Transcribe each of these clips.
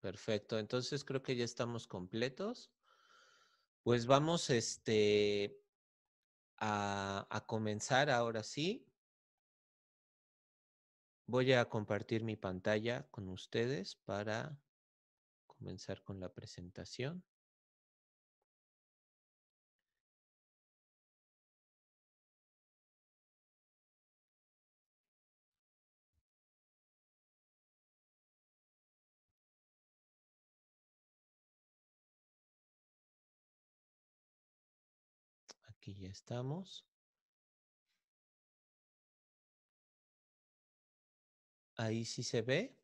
Perfecto, entonces creo que ya estamos completos. Pues vamos este, a, a comenzar ahora sí. Voy a compartir mi pantalla con ustedes para comenzar con la presentación. ya estamos. Ahí sí se ve.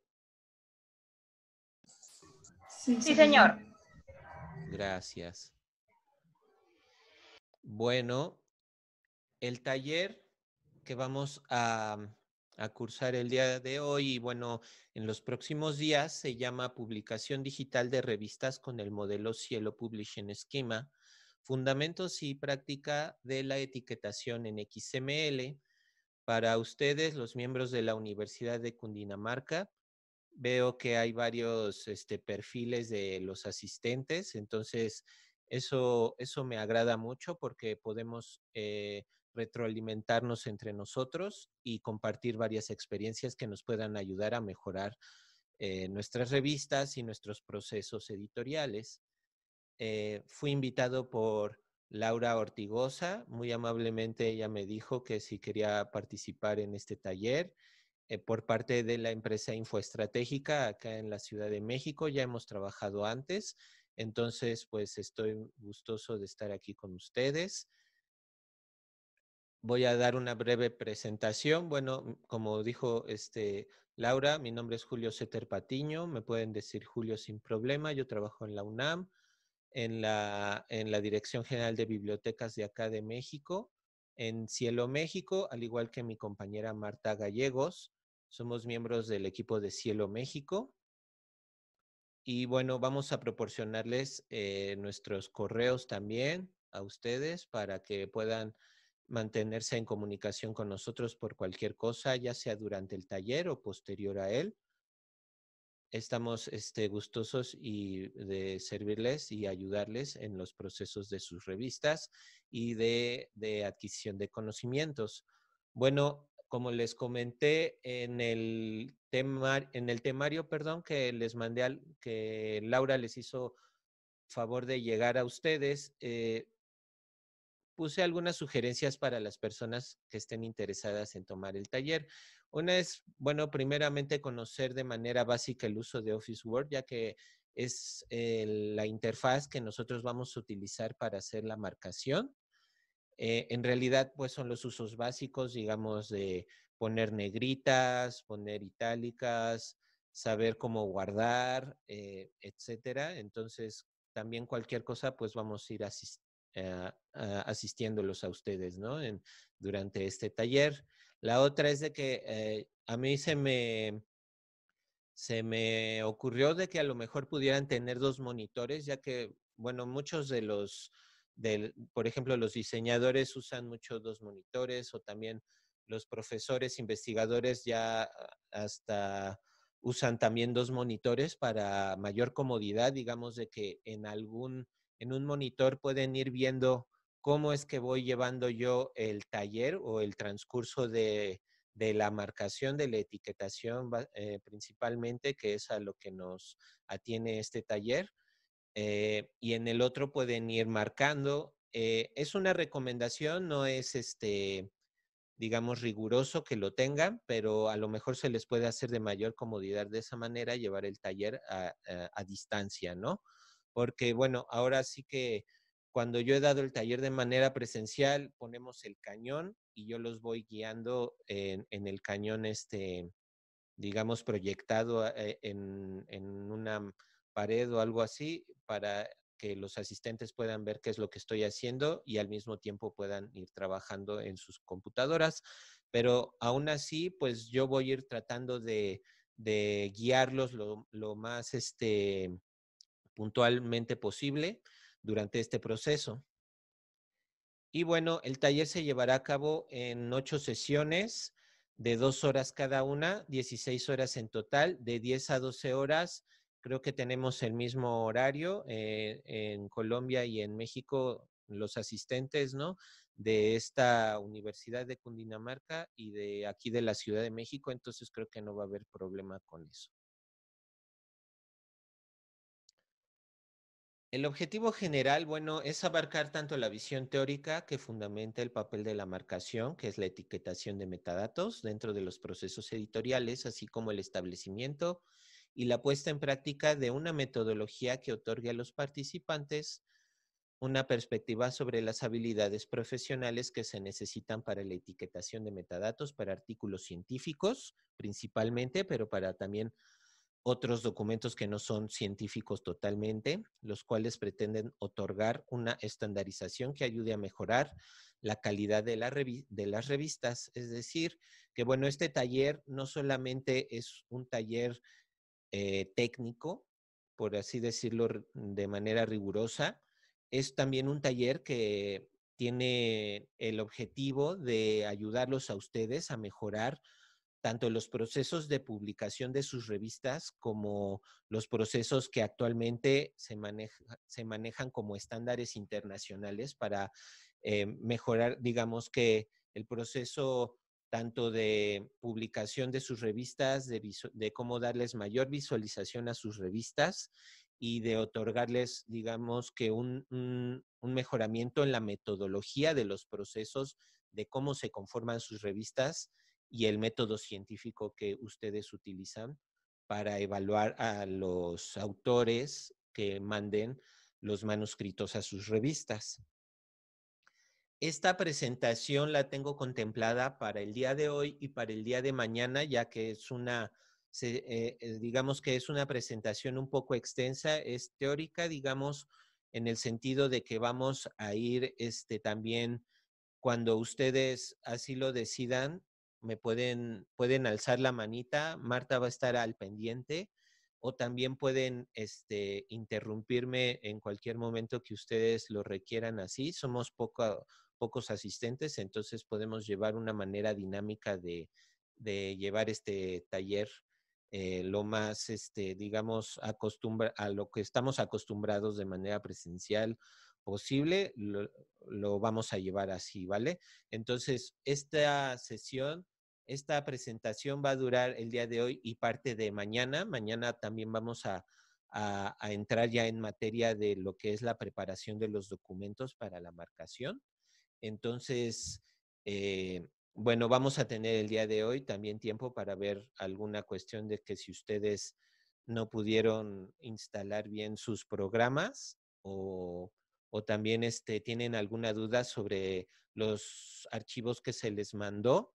Sí, señor. Gracias. Bueno, el taller que vamos a, mm, a, cursar el día de hoy y bueno, en los próximos días se llama Publicación Digital de Revistas con el modelo Cielo Publishing Schema. Fundamentos y práctica de la etiquetación en XML. Para ustedes, los miembros de la Universidad de Cundinamarca, veo que hay varios este, perfiles de los asistentes, entonces eso, eso me agrada mucho porque podemos eh, retroalimentarnos entre nosotros y compartir varias experiencias que nos puedan ayudar a mejorar eh, nuestras revistas y nuestros procesos editoriales. Eh, fui invitado por Laura Ortigosa. Muy amablemente ella me dijo que si quería participar en este taller eh, por parte de la empresa Infoestratégica acá en la Ciudad de México. Ya hemos trabajado antes. Entonces, pues estoy gustoso de estar aquí con ustedes. Voy a dar una breve presentación. Bueno, como dijo este Laura, mi nombre es Julio Ceter Patiño. Me pueden decir Julio sin problema. Yo trabajo en la UNAM en la, Dirección General de Bibliotecas de acá de México, en Cielo México, al igual que mi compañera Marta Gallegos. Somos miembros del equipo de Cielo México. Y bueno, vamos a proporcionarles eh, nuestros correos también a ustedes para que puedan mantenerse en comunicación con nosotros por cualquier cosa, ya sea durante el taller o posterior a él estamos este, gustosos y de servirles y ayudarles en los procesos de sus revistas y de, adquisición de conocimientos. Bueno, como les comenté en el, tema, en el temario perdón, que les mandé, al, que Laura les hizo favor de llegar a ustedes, eh, puse algunas sugerencias para las personas que estén interesadas en tomar el taller. Una es, bueno, primeramente conocer de manera básica el uso de Office Word, ya que es eh, la interfaz que nosotros vamos a utilizar para hacer la marcación. Eh, en realidad, pues son los usos básicos, digamos, de poner negritas, poner itálicas, saber cómo guardar, eh, etcétera. Entonces, también cualquier cosa, pues vamos a ir eh, asistiéndolos a ustedes, durante este taller. La otra es de que eh, a mí se me, se me ocurrió de que a lo mejor pudieran tener dos monitores, ya que, bueno, muchos de los, por ejemplo, los diseñadores usan mucho dos monitores o también los profesores, investigadores ya hasta usan también dos monitores para mayor comodidad, digamos, de que en algún en un monitor pueden ir viendo cómo es que voy llevando yo el taller o el transcurso de, la marcación, de la etiquetación eh, principalmente, que es a lo que nos atiene este taller. Eh, y en el otro pueden ir marcando. Eh, es una recomendación, no es este, digamos, riguroso que lo tengan, pero a lo mejor se les puede hacer de mayor comodidad de esa manera llevar el taller a distancia, ¿no? porque bueno, ahora sí que cuando yo he dado el taller de manera presencial, ponemos el cañón y yo los voy guiando en, el cañón, este, digamos, proyectado eh, en, una pared o algo así para que los asistentes puedan ver qué es lo que estoy haciendo y al mismo tiempo puedan ir trabajando en sus computadoras. Pero aún así, pues yo voy a ir tratando de, guiarlos lo, lo más, este, puntualmente posible durante este proceso. Y bueno, el taller se llevará a cabo en ocho sesiones de dos horas cada una, 16 horas en total, de 10 a 12 horas. Creo que tenemos el mismo horario eh, en Colombia y en México, los asistentes, ¿no? De esta Universidad de Cundinamarca y de aquí de la Ciudad de México, entonces creo que no va a haber problema con eso. El objetivo general, bueno, es abarcar tanto la visión teórica que fundamenta el papel de la marcación, que es la etiquetación de metadatos dentro de los procesos editoriales, así como el establecimiento y la puesta en práctica de una metodología que otorgue a los participantes una perspectiva sobre las habilidades profesionales que se necesitan para la etiquetación de metadatos para artículos científicos principalmente, pero para también otros documentos que no son científicos totalmente, los cuales pretenden otorgar una estandarización que ayude a mejorar la calidad de, las revistas. Es decir, que bueno, este taller no solamente es un taller eh, técnico, por así decirlo de manera rigurosa, es también un taller que tiene el objetivo de ayudarlos a ustedes a mejorar tanto los procesos de publicación de sus revistas como los procesos que actualmente se, manejan como estándares internacionales para eh, mejorar, digamos que el proceso tanto de publicación de sus revistas, de, cómo darles mayor visualización a sus revistas y de otorgarles, digamos que un mejoramiento en la metodología de los procesos, de cómo se conforman sus revistas y el método científico que ustedes utilizan para evaluar a los autores que manden los manuscritos a sus revistas. Esta presentación la tengo contemplada para el día de hoy y para el día de mañana, ya que es una, eh, eh, digamos que es una presentación un poco extensa, es teórica, digamos, en el sentido de que vamos a ir este, también, cuando ustedes así lo decidan, me pueden, pueden alzar la manita, Marta va a estar al pendiente o también pueden este, interrumpirme en cualquier momento que ustedes lo requieran así. Somos pocos asistentes, entonces podemos llevar una manera dinámica de, llevar este taller eh, lo más, este, digamos, acostumbra, a lo que estamos acostumbrados de manera presencial posible, lo, vamos a llevar así, ¿vale? Entonces, esta sesión esta presentación va a durar el día de hoy y parte de mañana. Mañana también vamos a, entrar ya en materia de lo que es la preparación de los documentos para la marcación. Entonces, eh, bueno, vamos a tener el día de hoy también tiempo para ver alguna cuestión de que si ustedes no pudieron instalar bien sus programas o o también este, tienen alguna duda sobre los archivos que se les mandó,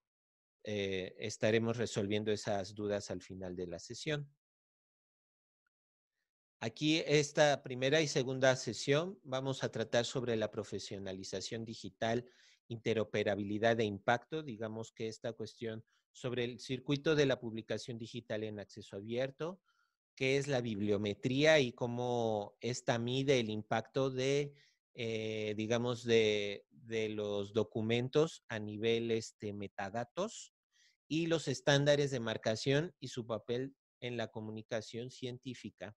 eh, estaremos resolviendo esas dudas al final de la sesión. Aquí esta primera y segunda sesión vamos a tratar sobre la profesionalización digital, interoperabilidad e impacto, digamos que esta cuestión sobre el circuito de la publicación digital en acceso abierto, qué es la bibliometría y cómo esta mide el impacto de eh, digamos, de, los documentos a nivel de este, metadatos y los estándares de marcación y su papel en la comunicación científica.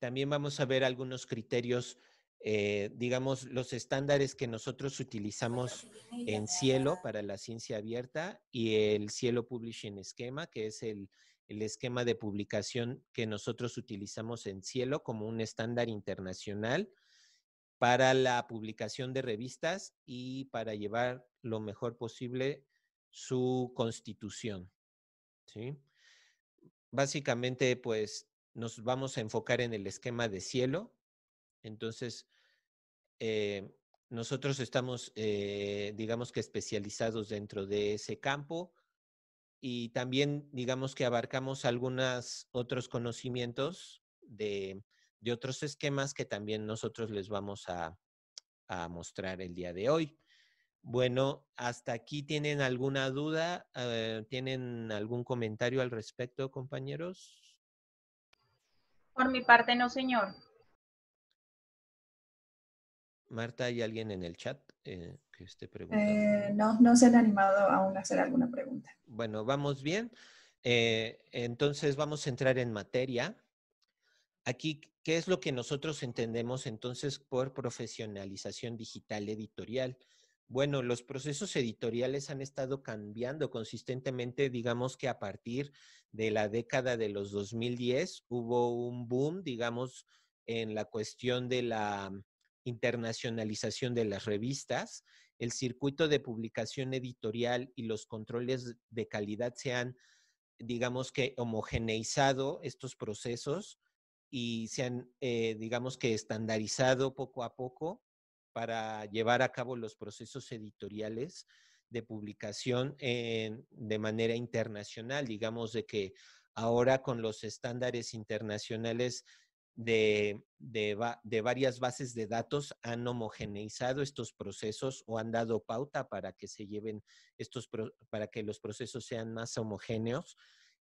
También vamos a ver algunos criterios, eh, digamos, los estándares que nosotros utilizamos en Cielo para la ciencia abierta y el Cielo Publishing Schema, que es el, el esquema de publicación que nosotros utilizamos en Cielo como un estándar internacional para la publicación de revistas y para llevar lo mejor posible su constitución. Básicamente, pues nos vamos a enfocar en el esquema de cielo. Entonces, eh, nosotros estamos, eh, digamos que especializados dentro de ese campo y también, digamos que abarcamos algunos otros conocimientos de de otros esquemas que también nosotros les vamos a, a mostrar el día de hoy. Bueno, hasta aquí tienen alguna duda, eh, tienen algún comentario al respecto, compañeros. Por mi parte, no, señor. Marta, ¿hay alguien en el chat eh, que esté preguntando? Eh, no, no se han animado aún a hacer alguna pregunta. Bueno, vamos bien. entonces vamos a entrar en materia. Aquí, ¿qué es lo que nosotros entendemos entonces por profesionalización digital editorial? Bueno, los procesos editoriales han estado cambiando consistentemente, digamos que a partir de la década de los 2010 hubo un boom, digamos, en la cuestión de la internacionalización de las revistas. El circuito de publicación editorial y los controles de calidad se han, digamos que, homogeneizado estos procesos y se han, eh, digamos que, estandarizado poco a poco para llevar a cabo los procesos editoriales de publicación de manera internacional. Digamos de que ahora con los estándares internacionales de, de, de, varias bases de datos han homogeneizado estos procesos o han dado pauta para que se lleven estos, para que los procesos sean más homogéneos.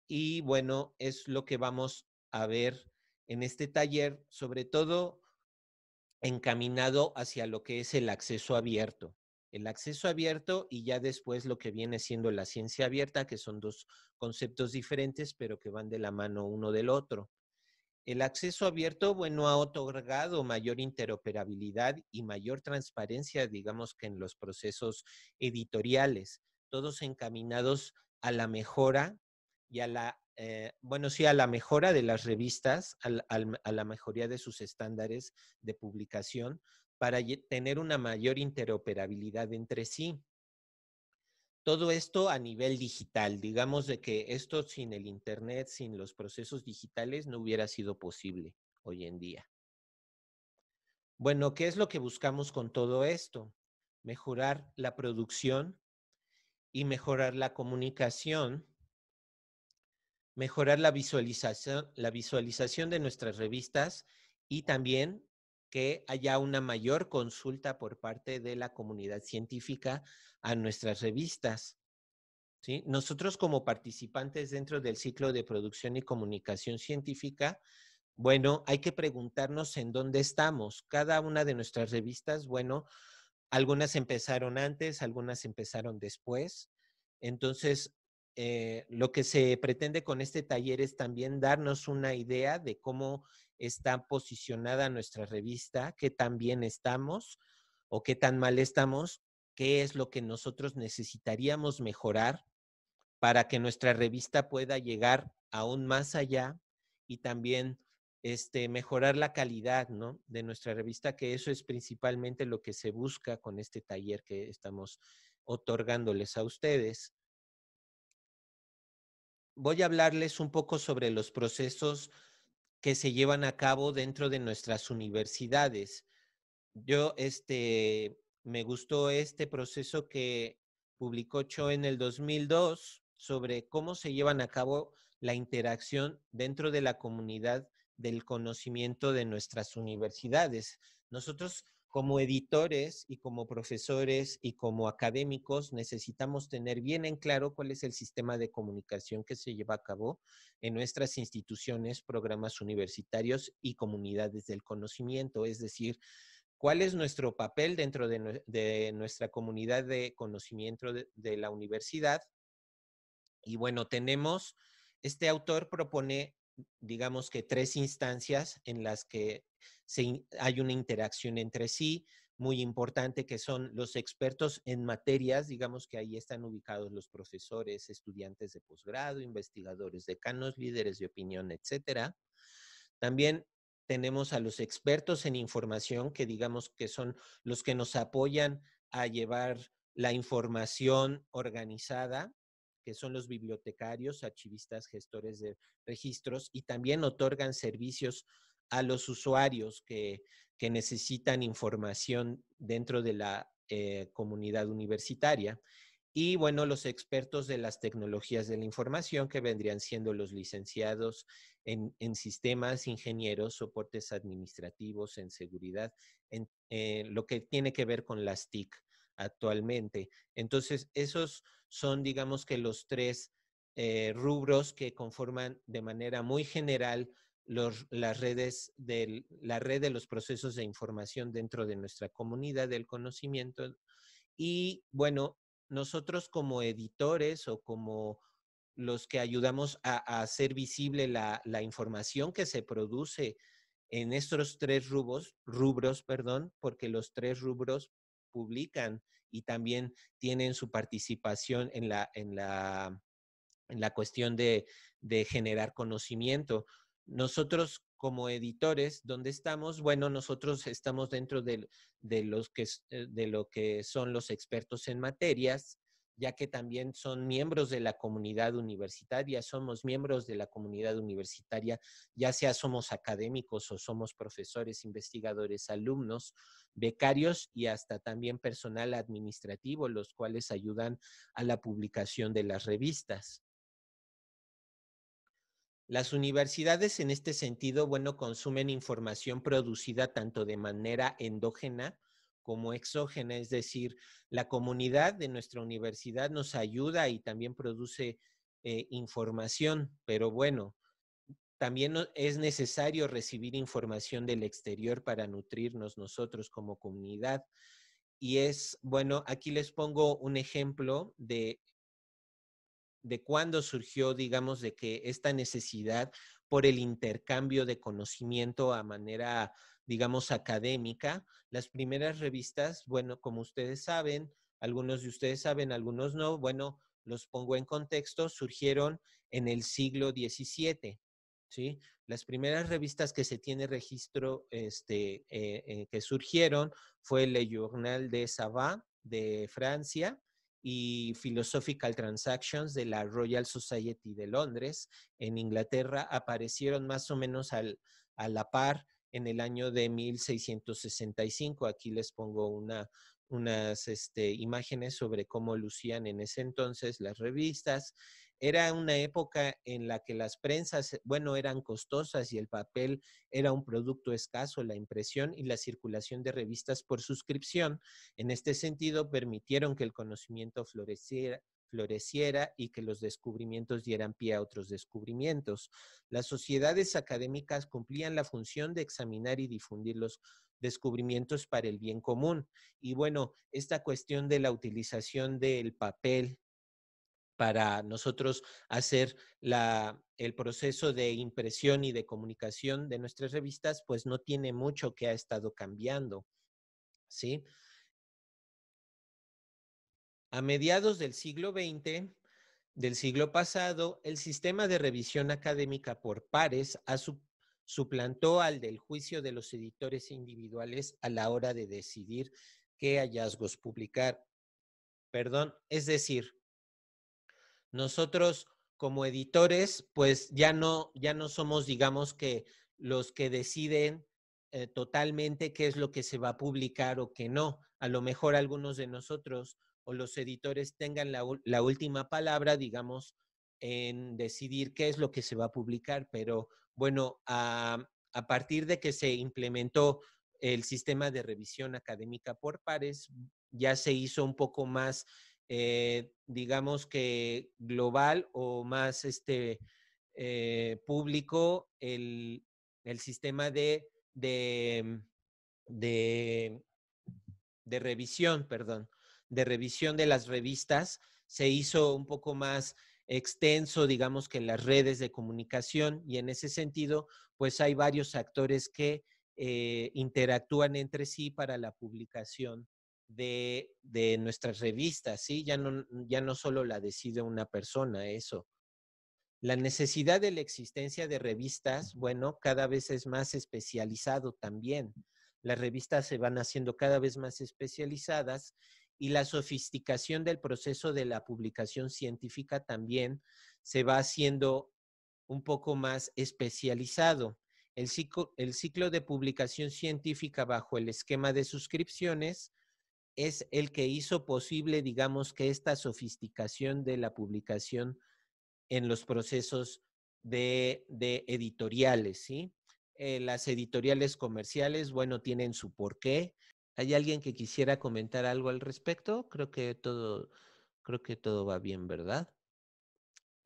Y bueno, es lo que vamos a ver en este taller, sobre todo encaminado hacia lo que es el acceso abierto. El acceso abierto y ya después lo que viene siendo la ciencia abierta, que son dos conceptos diferentes, pero que van de la mano uno del otro. El acceso abierto, bueno, ha otorgado mayor interoperabilidad y mayor transparencia, digamos que en los procesos editoriales, todos encaminados a la mejora y a la eh, bueno, sí, a la mejora de las revistas, a la mejoría de sus estándares de publicación para tener una mayor interoperabilidad entre sí. Todo esto a nivel digital, digamos de que esto sin el Internet, sin los procesos digitales, no hubiera sido posible hoy en día. Bueno, ¿qué es lo que buscamos con todo esto? Mejorar la producción y mejorar la comunicación mejorar la visualización, la visualización de nuestras revistas y también que haya una mayor consulta por parte de la comunidad científica a nuestras revistas. ¿Sí? Nosotros como participantes dentro del ciclo de producción y comunicación científica, bueno, hay que preguntarnos en dónde estamos. Cada una de nuestras revistas, bueno, algunas empezaron antes, algunas empezaron después. Entonces, eh, lo que se pretende con este taller es también darnos una idea de cómo está posicionada nuestra revista, qué tan bien estamos o qué tan mal estamos, qué es lo que nosotros necesitaríamos mejorar para que nuestra revista pueda llegar aún más allá y también este, mejorar la calidad ¿no? de nuestra revista, que eso es principalmente lo que se busca con este taller que estamos otorgándoles a ustedes voy a hablarles un poco sobre los procesos que se llevan a cabo dentro de nuestras universidades. Yo, este, me gustó este proceso que publicó Cho en el 2002 sobre cómo se llevan a cabo la interacción dentro de la comunidad del conocimiento de nuestras universidades. Nosotros como editores y como profesores y como académicos necesitamos tener bien en claro cuál es el sistema de comunicación que se lleva a cabo en nuestras instituciones, programas universitarios y comunidades del conocimiento, es decir, cuál es nuestro papel dentro de, nuestra comunidad de conocimiento de la universidad. Y bueno, tenemos, este autor propone, digamos que tres instancias en las que hay una interacción entre sí muy importante que son los expertos en materias, digamos que ahí están ubicados los profesores, estudiantes de posgrado, investigadores, decanos, líderes de opinión, etcétera. También tenemos a los expertos en información que digamos que son los que nos apoyan a llevar la información organizada, que son los bibliotecarios, archivistas, gestores de registros y también otorgan servicios a los usuarios que, necesitan información dentro de la eh, comunidad universitaria. Y bueno, los expertos de las tecnologías de la información, que vendrían siendo los licenciados en, sistemas, ingenieros, soportes administrativos, en seguridad, en eh, lo que tiene que ver con las TIC actualmente. Entonces, esos son, digamos que los tres eh, rubros que conforman de manera muy general las redes del, la red de los procesos de información dentro de nuestra comunidad del conocimiento. Y bueno, nosotros como editores o como los que ayudamos a, hacer visible la, información que se produce en estos tres rubros, rubros, perdón, porque los tres rubros publican y también tienen su participación en la, en la, en la cuestión de, de generar conocimiento. Nosotros como editores, ¿dónde estamos? Bueno, nosotros estamos dentro de, eh, de lo que son los expertos en materias, ya que también son miembros de la comunidad universitaria, somos miembros de la comunidad universitaria, ya sea somos académicos o somos profesores, investigadores, alumnos, becarios y hasta también personal administrativo, los cuales ayudan a la publicación de las revistas. Las universidades en este sentido, bueno, consumen información producida tanto de manera endógena como exógena, es decir, la comunidad de nuestra universidad nos ayuda y también produce eh, información, pero bueno, también es necesario recibir información del exterior para nutrirnos nosotros como comunidad. Y es, bueno, aquí les pongo un ejemplo de de cuándo surgió, digamos, de que esta necesidad por el intercambio de conocimiento a manera, digamos, académica. Las primeras revistas, bueno, como ustedes saben, algunos de ustedes saben, algunos no, bueno, los pongo en contexto, surgieron en el siglo XVII. ¿Sí? Las primeras revistas que se tiene registro este, eh, eh, que surgieron fue Le Journal de Savant de Francia, y Philosophical Transactions de la Royal Society de Londres en Inglaterra aparecieron más o menos a la par en el año de 1665. Aquí les pongo una, unas este, imágenes sobre cómo lucían en ese entonces las revistas era una época en la que las prensas, eh, bueno, eran costosas y el papel era un producto escaso, la impresión y la circulación de revistas por suscripción. En este sentido, permitieron que el conocimiento floreciera, floreciera y que los descubrimientos dieran pie a otros descubrimientos. Las sociedades académicas cumplían la función de examinar y difundir los descubrimientos para el bien común. Y bueno, esta cuestión de la utilización del papel para nosotros hacer el proceso de impresión y de comunicación de nuestras revistas, pues no tiene mucho que ha estado cambiando. ¿sí? A mediados del siglo XX, del siglo pasado, el sistema de revisión académica por pares suplantó al del juicio de los editores individuales a la hora de decidir qué hallazgos publicar. Perdón, es decir, nosotros como editores, pues ya no, ya no somos, digamos, que los que deciden eh, totalmente qué es lo que se va a publicar o qué no. A lo mejor algunos de nosotros o los editores tengan la, última palabra, digamos, en decidir qué es lo que se va a publicar, pero bueno, a partir de que se implementó el sistema de revisión académica por pares, ya se hizo un poco más eh, digamos que global o más este, eh, público el, sistema de, de, de, revisión, perdón, de revisión de las revistas se hizo un poco más extenso, digamos, que las redes de comunicación y en ese sentido, pues hay varios actores que eh, interactúan entre sí para la publicación de, de nuestras revistas, ¿sí? Ya no, ya no solo la decide una persona, eso. La necesidad de la existencia de revistas, bueno, cada vez es más especializado también. Las revistas se van haciendo cada vez más especializadas y la sofisticación del proceso de la publicación científica también se va haciendo un poco más especializado. El ciclo, el ciclo de publicación científica bajo el esquema de suscripciones es el que hizo posible, digamos, que esta sofisticación de la publicación en los procesos de, editoriales, ¿sí? Eh, las editoriales comerciales, bueno, tienen su porqué. ¿Hay alguien que quisiera comentar algo al respecto? Creo que todo, creo que todo va bien, ¿verdad?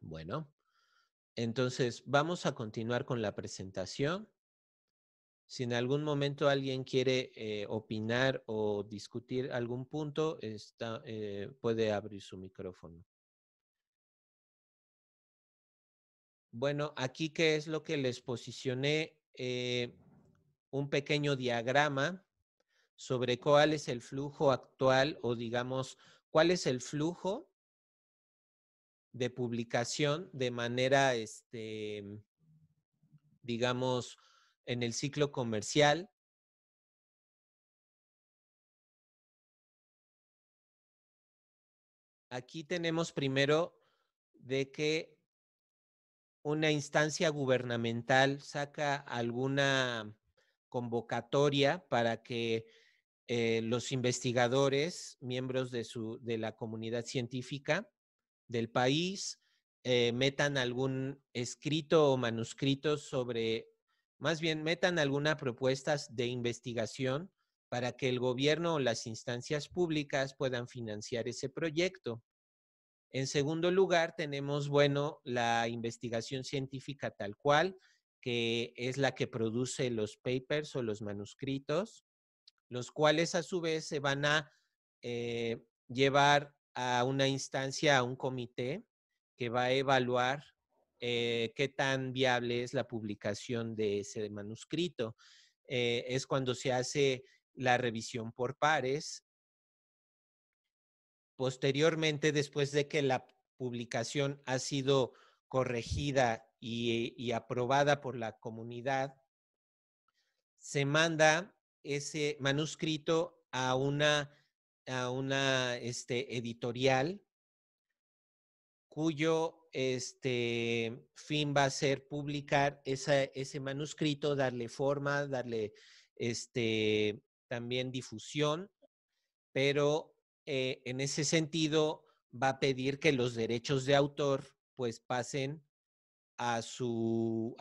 Bueno, entonces vamos a continuar con la presentación. Si en algún momento alguien quiere eh, opinar o discutir algún punto, eh, puede abrir su micrófono. Bueno, aquí qué es lo que les posicioné, eh, un pequeño diagrama sobre cuál es el flujo actual o digamos, cuál es el flujo de publicación de manera, este, digamos, en el ciclo comercial, aquí tenemos primero de que una instancia gubernamental saca alguna convocatoria para que eh, los investigadores, miembros de, su, de, la comunidad científica del país, eh, metan algún escrito o manuscrito sobre más bien metan algunas propuestas de investigación para que el gobierno o las instancias públicas puedan financiar ese proyecto. En segundo lugar, tenemos, bueno, la investigación científica tal cual, que es la que produce los papers o los manuscritos, los cuales a su vez se van a eh, llevar a una instancia, a un comité que va a evaluar eh, qué tan viable es la publicación de ese manuscrito. Eh, es cuando se hace la revisión por pares. Posteriormente, después de que la publicación ha sido corregida y, aprobada por la comunidad, se manda ese manuscrito a una, este, editorial cuyo este, fin va a ser publicar ese manuscrito, darle forma, darle este, también difusión, pero eh, en ese sentido va a pedir que los derechos de autor pues pasen a su,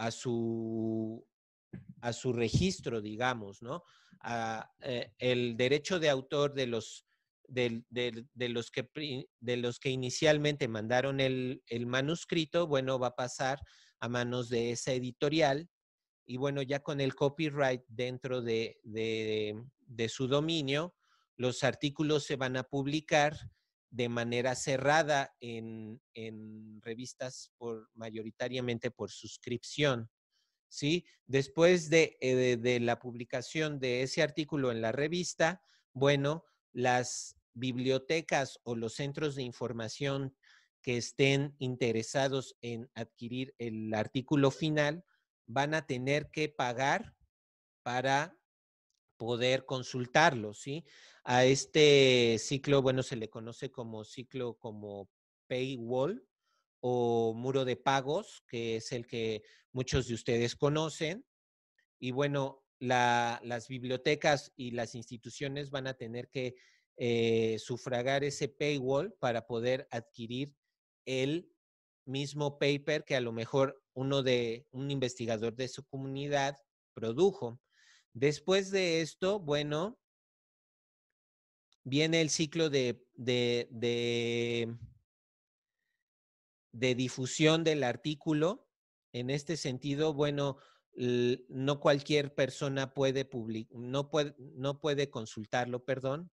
registro, digamos, ¿no? A, eh, el derecho de autor de los de, los, que, de los que inicialmente mandaron el, manuscrito, bueno, va a pasar a manos de esa editorial y bueno, ya con el copyright dentro de, su dominio, los artículos se van a publicar de manera cerrada en, revistas por, mayoritariamente por suscripción. ¿sí? Después eh, de, la publicación de ese artículo en la revista, bueno, las, bibliotecas o los centros de información que estén interesados en adquirir el artículo final van a tener que pagar para poder consultarlo, ¿sí? A este ciclo, bueno, se le conoce como ciclo como paywall o muro de pagos, que es el que muchos de ustedes conocen. Y bueno, las bibliotecas y las instituciones van a tener que eh, sufragar ese paywall para poder adquirir el mismo paper que a lo mejor uno de un investigador de su comunidad produjo. Después de esto, bueno, viene el ciclo de, de, difusión del artículo. En este sentido, bueno, no cualquier persona puede public no puede, no puede consultarlo, perdón,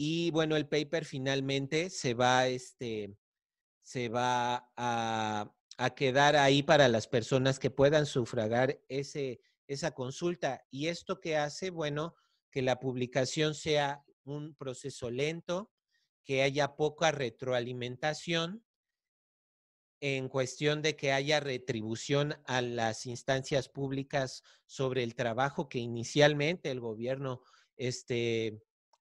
y bueno, el paper finalmente se va, este, se va a, a quedar ahí para las personas que puedan sufragar ese, esa consulta. Y esto que hace, bueno, que la publicación sea un proceso lento, que haya poca retroalimentación en cuestión de que haya retribución a las instancias públicas sobre el trabajo que inicialmente el gobierno este,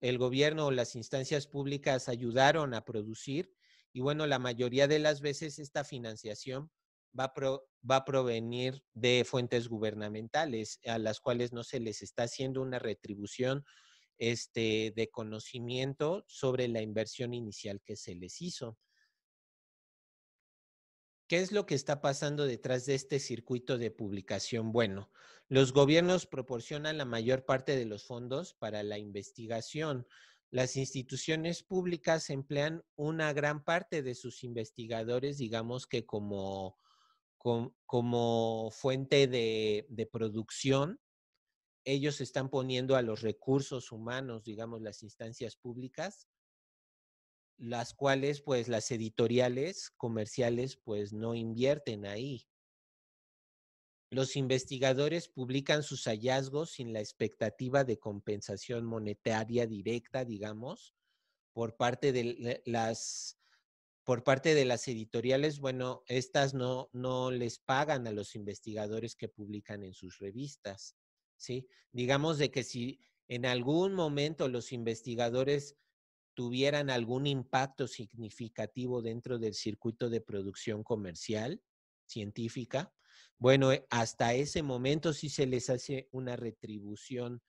el gobierno o las instancias públicas ayudaron a producir y bueno, la mayoría de las veces esta financiación va a, va provenir de fuentes gubernamentales a las cuales no se les está haciendo una retribución este, de conocimiento sobre la inversión inicial que se les hizo. ¿Qué es lo que está pasando detrás de este circuito de publicación? Bueno, los gobiernos proporcionan la mayor parte de los fondos para la investigación. Las instituciones públicas emplean una gran parte de sus investigadores, digamos que como, fuente de producción. Ellos están poniendo a los recursos humanos, digamos, las instancias públicas, las cuales pues las editoriales comerciales pues no invierten ahí. Los investigadores publican sus hallazgos sin la expectativa de compensación monetaria directa, digamos, por parte de las por parte de las editoriales, bueno, estas no, no les pagan a los investigadores que publican en sus revistas, ¿sí? Digamos de que si en algún momento los investigadores tuvieran algún impacto significativo dentro del circuito de producción comercial, científica. Bueno, eh, hasta ese momento sí se les hace una retribución,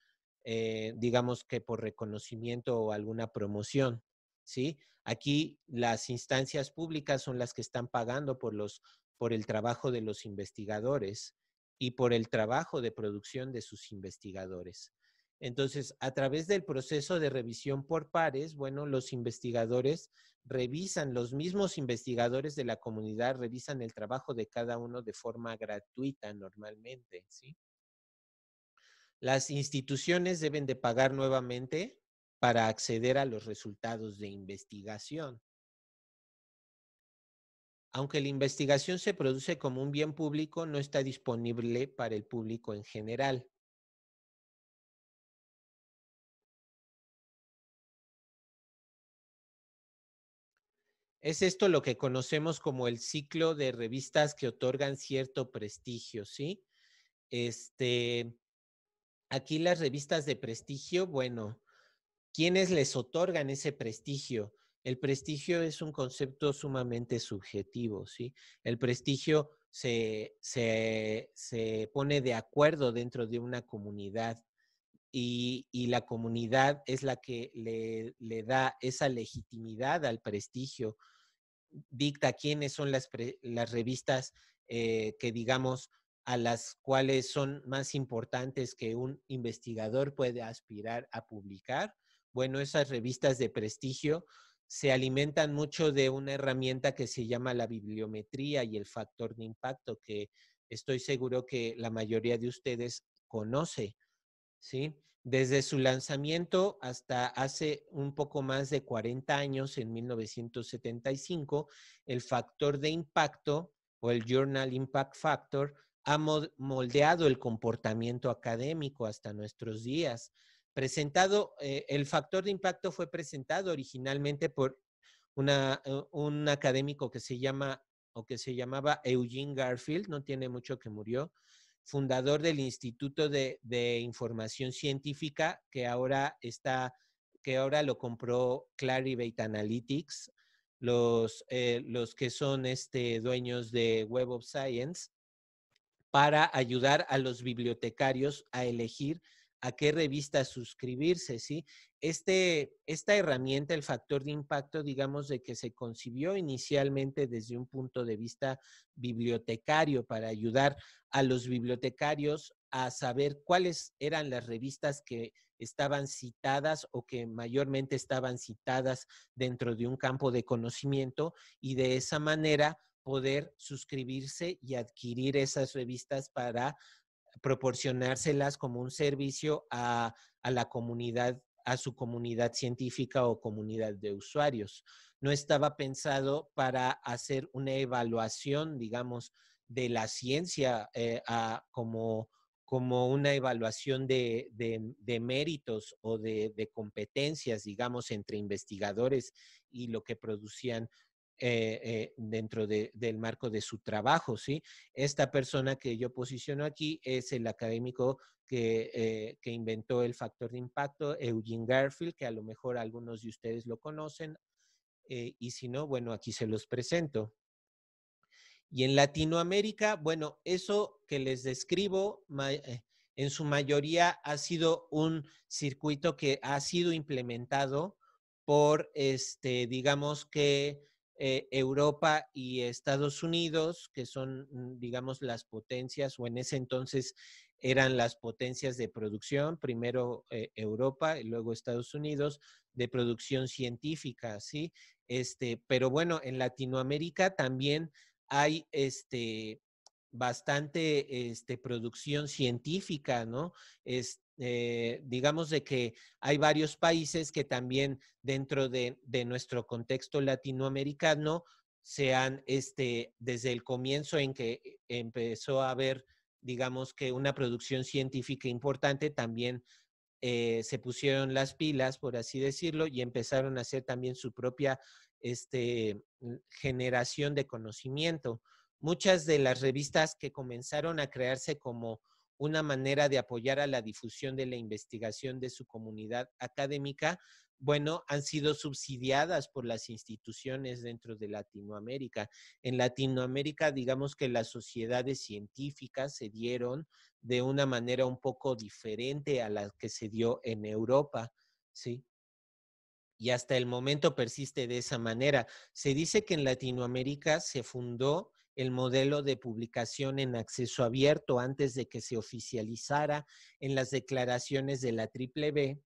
eh, digamos que por reconocimiento o alguna promoción, ¿sí? Aquí las instancias públicas son las que están pagando por, los, por el trabajo de los investigadores y por el trabajo de producción de sus investigadores. Entonces, a través del proceso de revisión por pares, bueno, los investigadores revisan, los mismos investigadores de la comunidad revisan el trabajo de cada uno de forma gratuita normalmente, Las instituciones deben de pagar nuevamente para acceder a los resultados de investigación. Aunque la investigación se produce como un bien público, no está disponible para el público en general. Es esto lo que conocemos como el ciclo de revistas que otorgan cierto prestigio, ¿sí? Este, aquí las revistas de prestigio, bueno, ¿quiénes les otorgan ese prestigio? El prestigio es un concepto sumamente subjetivo, ¿sí? El prestigio se, pone de acuerdo dentro de una comunidad y, y la comunidad es la que le, le da esa legitimidad al prestigio dicta quiénes son las, las revistas eh, que, digamos, a las cuales son más importantes que un investigador puede aspirar a publicar. Bueno, esas revistas de prestigio se alimentan mucho de una herramienta que se llama la bibliometría y el factor de impacto, que estoy seguro que la mayoría de ustedes conoce, ¿sí? Desde su lanzamiento hasta hace un poco más de 40 años, en 1975, el factor de impacto o el Journal Impact Factor ha moldeado el comportamiento académico hasta nuestros días. Presentado, eh, el factor de impacto fue presentado originalmente por eh, un académico que se llama o que se llamaba Eugene Garfield, no tiene mucho que murió, fundador del Instituto de, Información Científica, que ahora está, que ahora lo compró Clarivate Analytics, los, eh, los que son este, dueños de Web of Science, para ayudar a los bibliotecarios a elegir a qué revista suscribirse, ¿sí? Este, esta herramienta, el factor de impacto, digamos, de que se concibió inicialmente desde un punto de vista bibliotecario para ayudar a los bibliotecarios a saber cuáles eran las revistas que estaban citadas o que mayormente estaban citadas dentro de un campo de conocimiento y de esa manera poder suscribirse y adquirir esas revistas para proporcionárselas como un servicio a, la comunidad a su comunidad científica o comunidad de usuarios. No estaba pensado para hacer una evaluación, digamos, de la ciencia eh, como, una evaluación de, méritos o de, competencias, digamos, entre investigadores y lo que producían eh, eh, dentro del marco de su trabajo, ¿sí? Esta persona que yo posiciono aquí es el académico que, eh, que inventó el factor de impacto, Eugene Garfield, que a lo mejor algunos de ustedes lo conocen, y si no, bueno, aquí se los presento. Y en Latinoamérica, bueno, eso que les describo en su mayoría ha sido un circuito que ha sido implementado por, este, digamos que, eh, Europa y Estados Unidos, que son, mm, digamos, las potencias, o en ese entonces eran las potencias de producción, primero eh, Europa y luego Estados Unidos, de producción científica, ¿sí? Este, pero bueno, en Latinoamérica también hay este, bastante este, producción científica, ¿no? Eh, digamos de que hay varios países que también dentro de, nuestro contexto latinoamericano se han, este, desde el comienzo en que empezó a haber, digamos que una producción científica importante, también eh, se pusieron las pilas, por así decirlo, y empezaron a hacer también su propia este, generación de conocimiento. Muchas de las revistas que comenzaron a crearse como una manera de apoyar a la difusión de la investigación de su comunidad académica, bueno, han sido subsidiadas por las instituciones dentro de Latinoamérica. En Latinoamérica, digamos que las sociedades científicas se dieron de una manera un poco diferente a la que se dio en Europa, ¿sí? Y hasta el momento persiste de esa manera. Se dice que en Latinoamérica se fundó el modelo de publicación en acceso abierto antes de que se oficializara en las declaraciones de la Triple B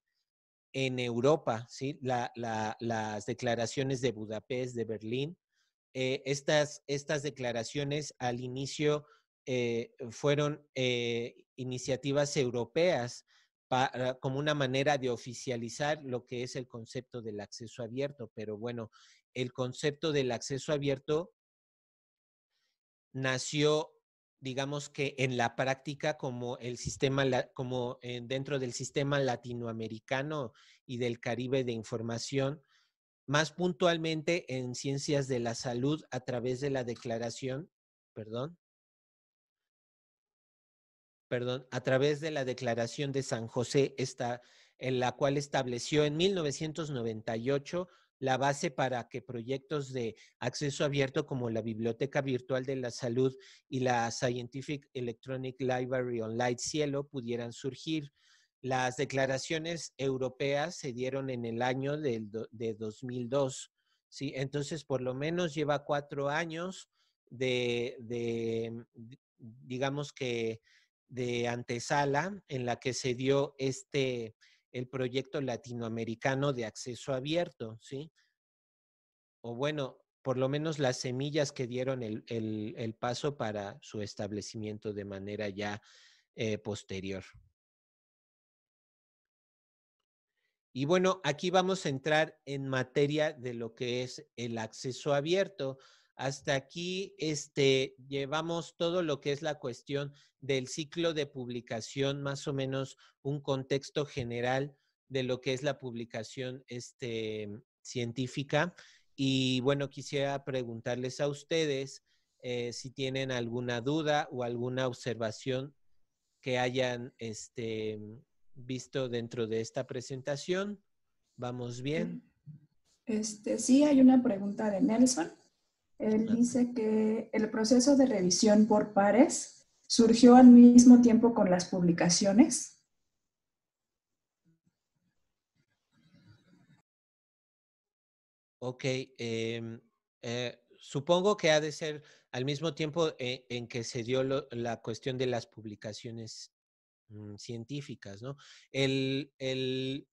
en Europa, ¿sí? las declaraciones de Budapest, de Berlín. Eh, estas, estas declaraciones al inicio eh, fueron eh, iniciativas europeas para, como una manera de oficializar lo que es el concepto del acceso abierto, pero bueno, el concepto del acceso abierto nació, digamos que en la práctica como el sistema, como eh, dentro del sistema latinoamericano y del Caribe de información, más puntualmente en ciencias de la salud a través de la declaración, perdón, perdón, a través de la declaración de San José, esta, en la cual estableció en 1998 la base para que proyectos de acceso abierto como la Biblioteca Virtual de la Salud y la Scientific Electronic Library Online Cielo pudieran surgir. Las declaraciones europeas se dieron en el año de, 2002, ¿sí? Entonces, por lo menos lleva cuatro años de, de digamos que, de antesala en la que se dio este, el proyecto latinoamericano de acceso abierto, ¿sí? O bueno, por lo menos las semillas que dieron el, paso para su establecimiento de manera ya eh, posterior. Y bueno, aquí vamos a entrar en materia de lo que es el acceso abierto. Hasta aquí este, llevamos todo lo que es la cuestión del ciclo de publicación, más o menos un contexto general de lo que es la publicación este, científica. Y bueno, quisiera preguntarles a ustedes eh, si tienen alguna duda o alguna observación que hayan este, visto dentro de esta presentación. ¿Vamos bien? Este, sí, hay una pregunta de Nelson. Él dice que el proceso de revisión por pares surgió al mismo tiempo con las publicaciones. Ok, em, eh, supongo que ha de ser al mismo tiempo eh, en, que se dio la cuestión de las publicaciones mm, científicas, ¿no? El, el,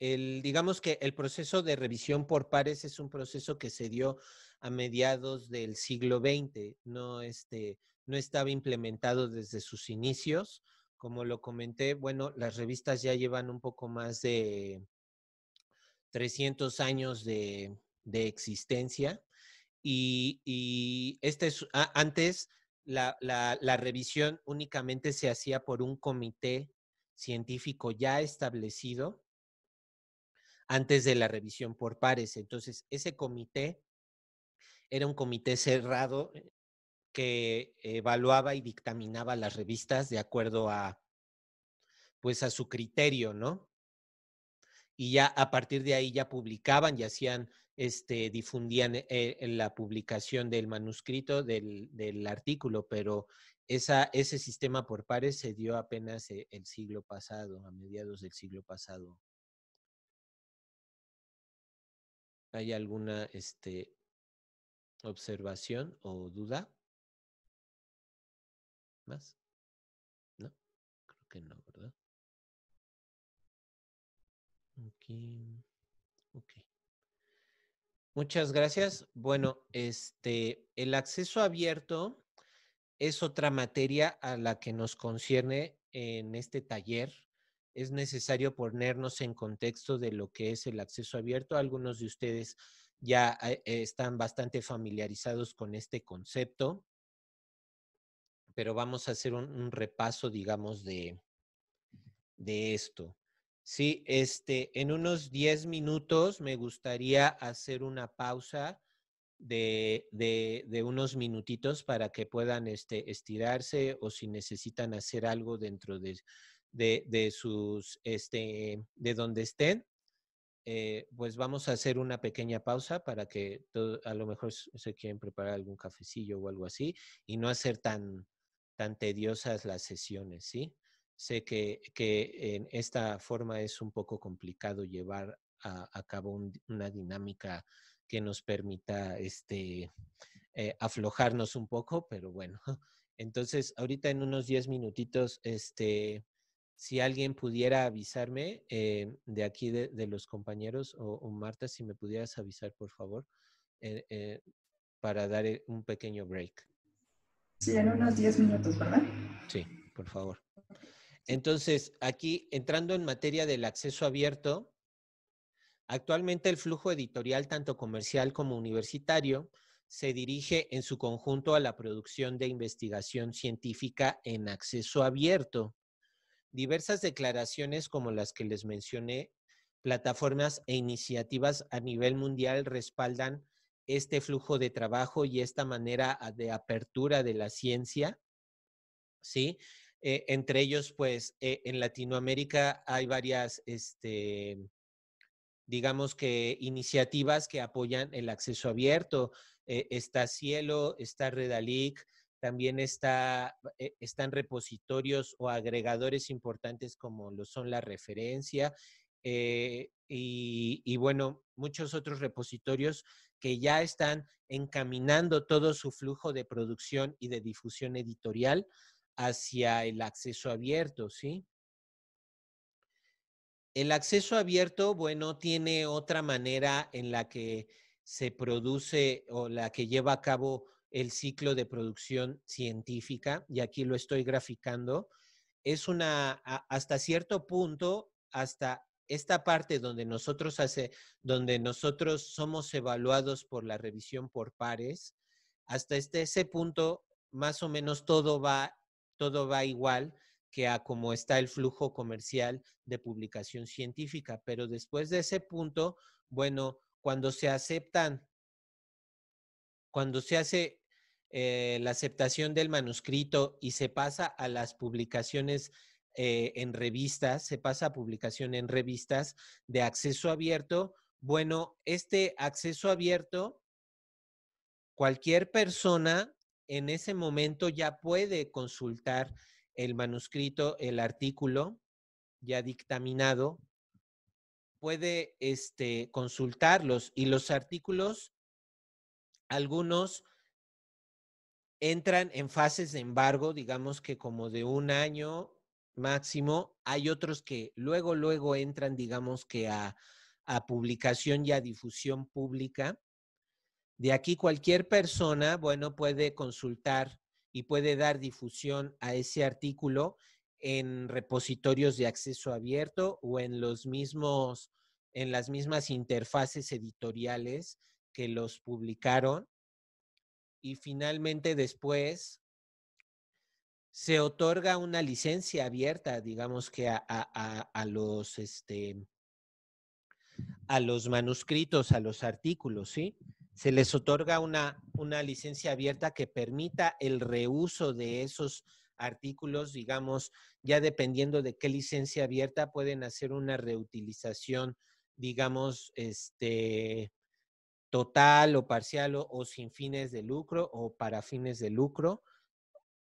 el, digamos que el proceso de revisión por pares es un proceso que se dio a mediados del siglo XX, no, este, no estaba implementado desde sus inicios. Como lo comenté, bueno, las revistas ya llevan un poco más de 300 años de, existencia y, antes la revisión únicamente se hacía por un comité científico ya establecido antes de la revisión por pares. Entonces, ese comité era un comité cerrado eh, que evaluaba y dictaminaba las revistas de acuerdo a, pues a su criterio, ¿no? Y ya a partir de ahí ya publicaban y hacían, este, difundían eh, eh, la publicación del manuscrito del, del artículo, pero ese sistema por pares se dio apenas el siglo pasado, a mediados del siglo pasado. ¿Hay alguna este, observación o duda? ¿Más? No, creo que no, ¿verdad? Aquí. Ok. Muchas gracias. Bueno, este, el acceso abierto es otra materia a la que nos concierne en este taller. Es necesario ponernos en contexto de lo que es el acceso abierto. Algunos de ustedes ya eh, están bastante familiarizados con este concepto, pero vamos a hacer un, repaso, digamos, de, de esto. Sí, este, en unos 10 minutos me gustaría hacer una pausa de, de, de, unos minutitos para que puedan este, estirarse o si necesitan hacer algo dentro de, de, de sus, este, de donde estén. Eh, pues vamos a hacer una pequeña pausa para que a lo mejor se quieren preparar algún cafecillo o algo así y no hacer tan, tan tediosas las sesiones, ¿sí? Sé que, en esta forma es un poco complicado llevar a, cabo una dinámica que nos permita este, eh, aflojarnos un poco, pero bueno. Entonces, ahorita en unos 10 minutitos, este, si alguien pudiera avisarme eh, de aquí de, los compañeros o, Marta, si me pudieras avisar, por favor, eh, eh, para dar un pequeño break. Sí, unos 10 minutos, ¿verdad? Sí, por favor. Entonces, aquí entrando en materia del acceso abierto, actualmente el flujo editorial, tanto comercial como universitario, se dirige en su conjunto a la producción de investigación científica en acceso abierto diversas declaraciones como las que les mencioné, plataformas e iniciativas a nivel mundial respaldan este flujo de trabajo y esta manera de apertura de la ciencia, ¿sí? Eh, entre ellos, pues, eh, en Latinoamérica hay varias, este, digamos que iniciativas que apoyan el acceso abierto. Eh, está Cielo, está Redalic, también está, eh, están repositorios o agregadores importantes como lo son la referencia eh, y, y bueno, muchos otros repositorios que ya están encaminando todo su flujo de producción y de difusión editorial hacia el acceso abierto, ¿sí? El acceso abierto, bueno, tiene otra manera en la que se produce o la que lleva a cabo el ciclo de producción científica, y aquí lo estoy graficando, es una, hasta cierto punto, hasta esta parte donde nosotros, hace, donde nosotros somos evaluados por la revisión por pares, hasta este, ese punto, más o menos todo va, todo va igual que a cómo está el flujo comercial de publicación científica. Pero después de ese punto, bueno, cuando se aceptan, cuando se hace eh, la aceptación del manuscrito y se pasa a las publicaciones eh, en revistas, se pasa a publicación en revistas de acceso abierto. Bueno, este acceso abierto, cualquier persona en ese momento ya puede consultar el manuscrito, el artículo ya dictaminado, puede este, consultarlos y los artículos, algunos entran en fases de embargo, digamos que como de un año máximo. Hay otros que luego, luego entran, digamos que a, publicación y a difusión pública. De aquí cualquier persona, bueno, puede consultar y puede dar difusión a ese artículo en repositorios de acceso abierto o en los mismos, en las mismas interfaces editoriales que los publicaron y finalmente después se otorga una licencia abierta, digamos que a, los, este, a los manuscritos, a los artículos, ¿sí? Se les otorga una, una licencia abierta que permita el reuso de esos artículos, digamos, ya dependiendo de qué licencia abierta, pueden hacer una reutilización, digamos, este, total o parcial o, sin fines de lucro o para fines de lucro.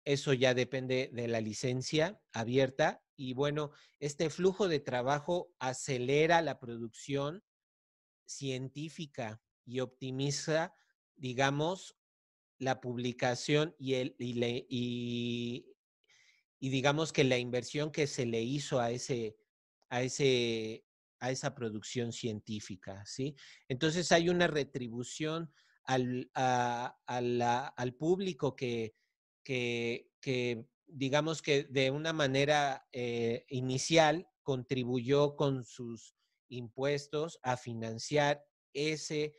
Eso ya depende de la licencia abierta. Y bueno, este flujo de trabajo acelera la producción científica y optimiza, digamos, la publicación y, el, y digamos que la inversión que se le hizo a ese, a ese a esa producción científica, ¿sí? Entonces hay una retribución al, público que, que, digamos que de una manera eh, inicial contribuyó con sus impuestos a financiar ese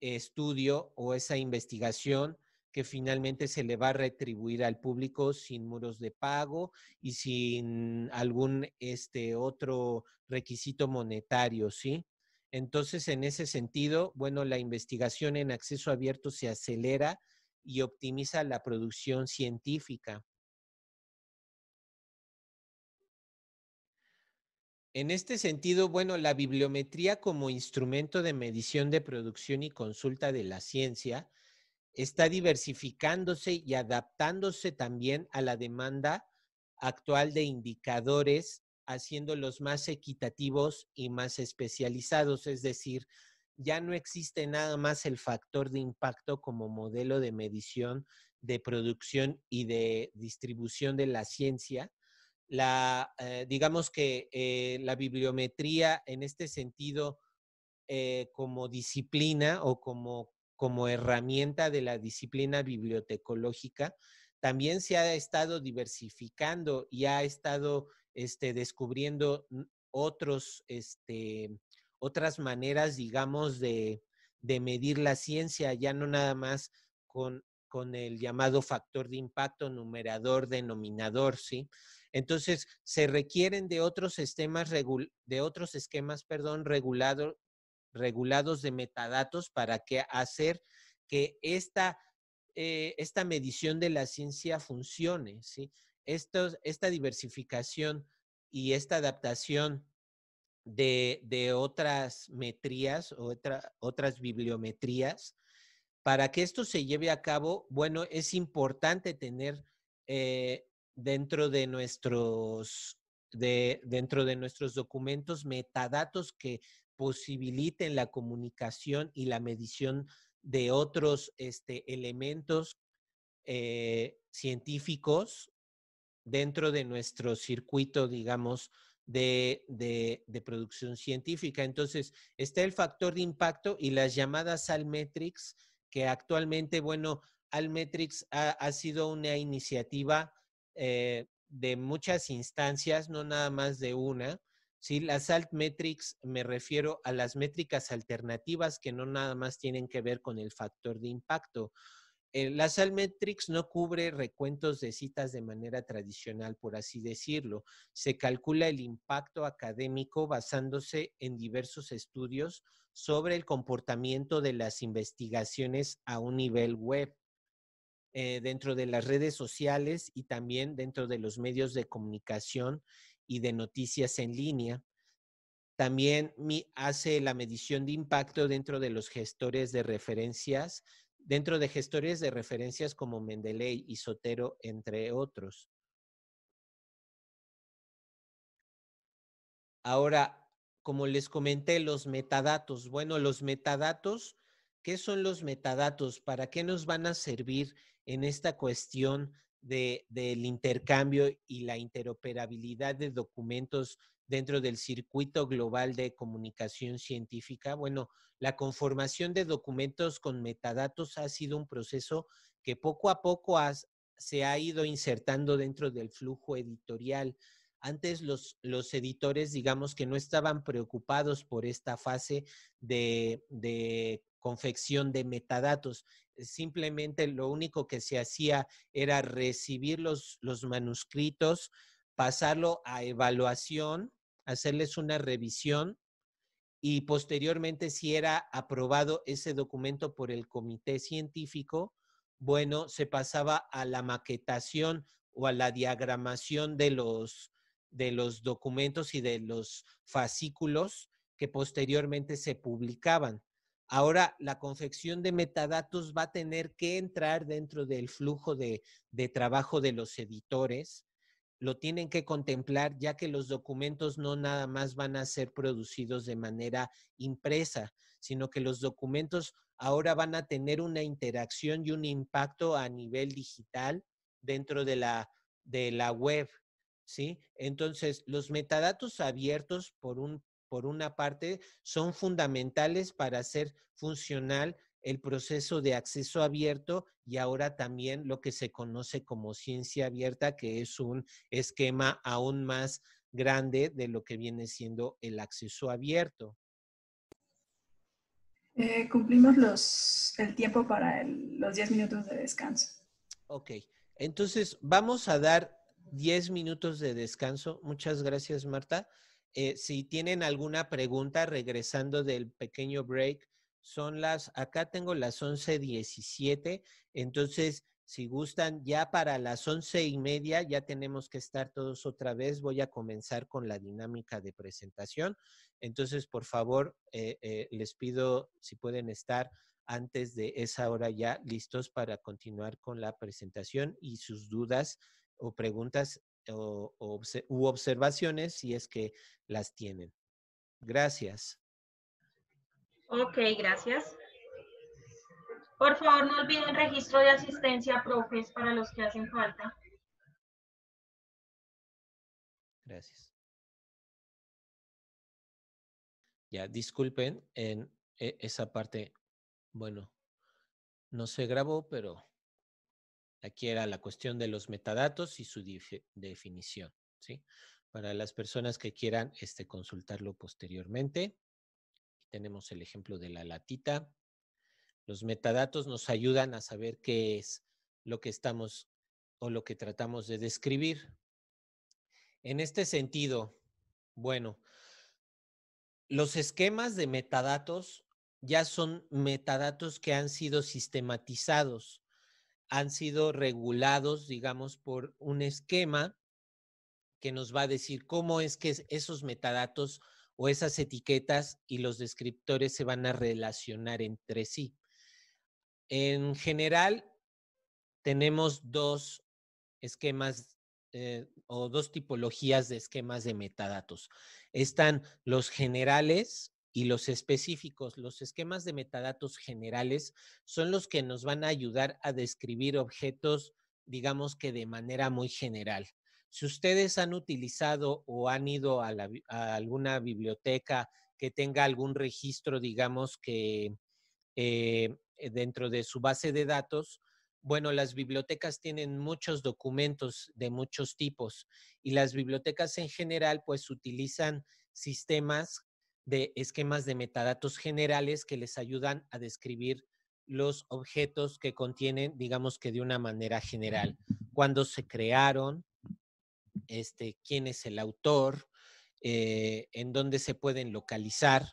estudio o esa investigación que finalmente se le va a retribuir al público sin muros de pago y sin algún este otro requisito monetario, ¿sí? Entonces, en ese sentido, bueno, la investigación en acceso abierto se acelera y optimiza la producción científica. En este sentido, bueno, la bibliometría como instrumento de medición de producción y consulta de la ciencia está diversificándose y adaptándose también a la demanda actual de indicadores, haciéndolos más equitativos y más especializados. Es decir, ya no existe nada más el factor de impacto como modelo de medición, de producción y de distribución de la ciencia. La, eh, digamos que eh, la bibliometría en este sentido eh, como disciplina o como como herramienta de la disciplina bibliotecológica, también se ha estado diversificando y ha estado este, descubriendo otros, este, otras maneras, digamos, de, medir la ciencia, ya no nada más con, con el llamado factor de impacto, numerador, denominador, ¿sí? Entonces, se requieren de otros esquemas, de otros esquemas perdón, regulados de metadatos para que hacer que esta, eh, esta medición de la ciencia funcione, ¿sí? esto esta diversificación y esta adaptación de, de otras metrías, otras bibliometrías, para que esto se lleve a cabo, bueno, es importante tener eh, dentro de nuestros de, dentro de nuestros documentos metadatos que posibiliten la comunicación y la medición de otros este, elementos eh, científicos dentro de nuestro circuito, digamos, de, producción científica. Entonces, está el factor de impacto y las llamadas Almetrics, que actualmente, bueno, Almetrics ha, sido una iniciativa eh, de muchas instancias, no nada más de una, Sí, las altmetrics me refiero a las métricas alternativas que no nada más tienen que ver con el factor de impacto. Eh, la las altmetrics no cubre recuentos de citas de manera tradicional, por así decirlo. Se calcula el impacto académico basándose en diversos estudios sobre el comportamiento de las investigaciones a un nivel web. Eh, dentro de las redes sociales y también dentro de los medios de comunicación y de noticias en línea. También hace la medición de impacto dentro de los gestores de referencias, dentro de gestores de referencias como Mendeley y Sotero, entre otros. Ahora, como les comenté, los metadatos. Bueno, los metadatos, ¿qué son los metadatos? ¿Para qué nos van a servir en esta cuestión del intercambio y la interoperabilidad de documentos dentro del circuito global de comunicación científica. Bueno, la conformación de documentos con metadatos ha sido un proceso que poco a poco se ha ido insertando dentro del flujo editorial. Antes los, editores, digamos que no estaban preocupados por esta fase de, de confección de metadatos. Simplemente lo único que se hacía era recibir los, manuscritos, pasarlo a evaluación, hacerles una revisión y posteriormente si era aprobado ese documento por el comité científico, bueno, se pasaba a la maquetación o a la diagramación de los, de los documentos y de los fascículos que posteriormente se publicaban. Ahora, la confección de metadatos va a tener que entrar dentro del flujo de, trabajo de los editores. Lo tienen que contemplar ya que los documentos no nada más van a ser producidos de manera impresa, sino que los documentos ahora van a tener una interacción y un impacto a nivel digital dentro de la, de la web. ¿sí? Entonces, los metadatos abiertos, por un por una parte, son fundamentales para hacer funcional el proceso de acceso abierto y ahora también lo que se conoce como ciencia abierta, que es un esquema aún más grande de lo que viene siendo el acceso abierto. Eh, cumplimos los, el tiempo para los 10 minutos de descanso. Ok, entonces vamos a dar 10 minutos de descanso. Muchas gracias, Marta. Eh, si tienen alguna pregunta regresando del pequeño break, son las, acá tengo las 11.17, entonces si gustan, ya para las once y media ya tenemos que estar todos otra vez. Voy a comenzar con la dinámica de presentación. Entonces, por favor, eh, eh, les pido si pueden estar antes de esa hora ya listos para continuar con la presentación y sus dudas o preguntas o, u observaciones si es que las tienen. Gracias. Ok, gracias. Por favor, no olviden registro de asistencia, profes, para los que hacen falta. Gracias. Ya, disculpen en e, esa parte. Bueno, no se grabó, pero... Aquí era la cuestión de los metadatos y su definición, ¿sí? Para las personas que quieran este, consultarlo posteriormente, tenemos el ejemplo de la latita. Los metadatos nos ayudan a saber qué es lo que estamos o lo que tratamos de describir. En este sentido, bueno, los esquemas de metadatos ya son metadatos que han sido sistematizados han sido regulados, digamos, por un esquema que nos va a decir cómo es que esos metadatos o esas etiquetas y los descriptores se van a relacionar entre sí. En general, tenemos dos esquemas eh, o dos tipologías de esquemas de metadatos. Están los generales, y los específicos, los esquemas de metadatos generales, son los que nos van a ayudar a describir objetos, digamos que de manera muy general. Si ustedes han utilizado o han ido a, alguna biblioteca que tenga algún registro, digamos que eh, dentro de su base de datos, bueno, las bibliotecas tienen muchos documentos de muchos tipos y las bibliotecas en general pues utilizan sistemas de esquemas de metadatos generales que les ayudan a describir los objetos que contienen, digamos que de una manera general, cuándo se crearon, este, quién es el autor, eh, en dónde se pueden localizar,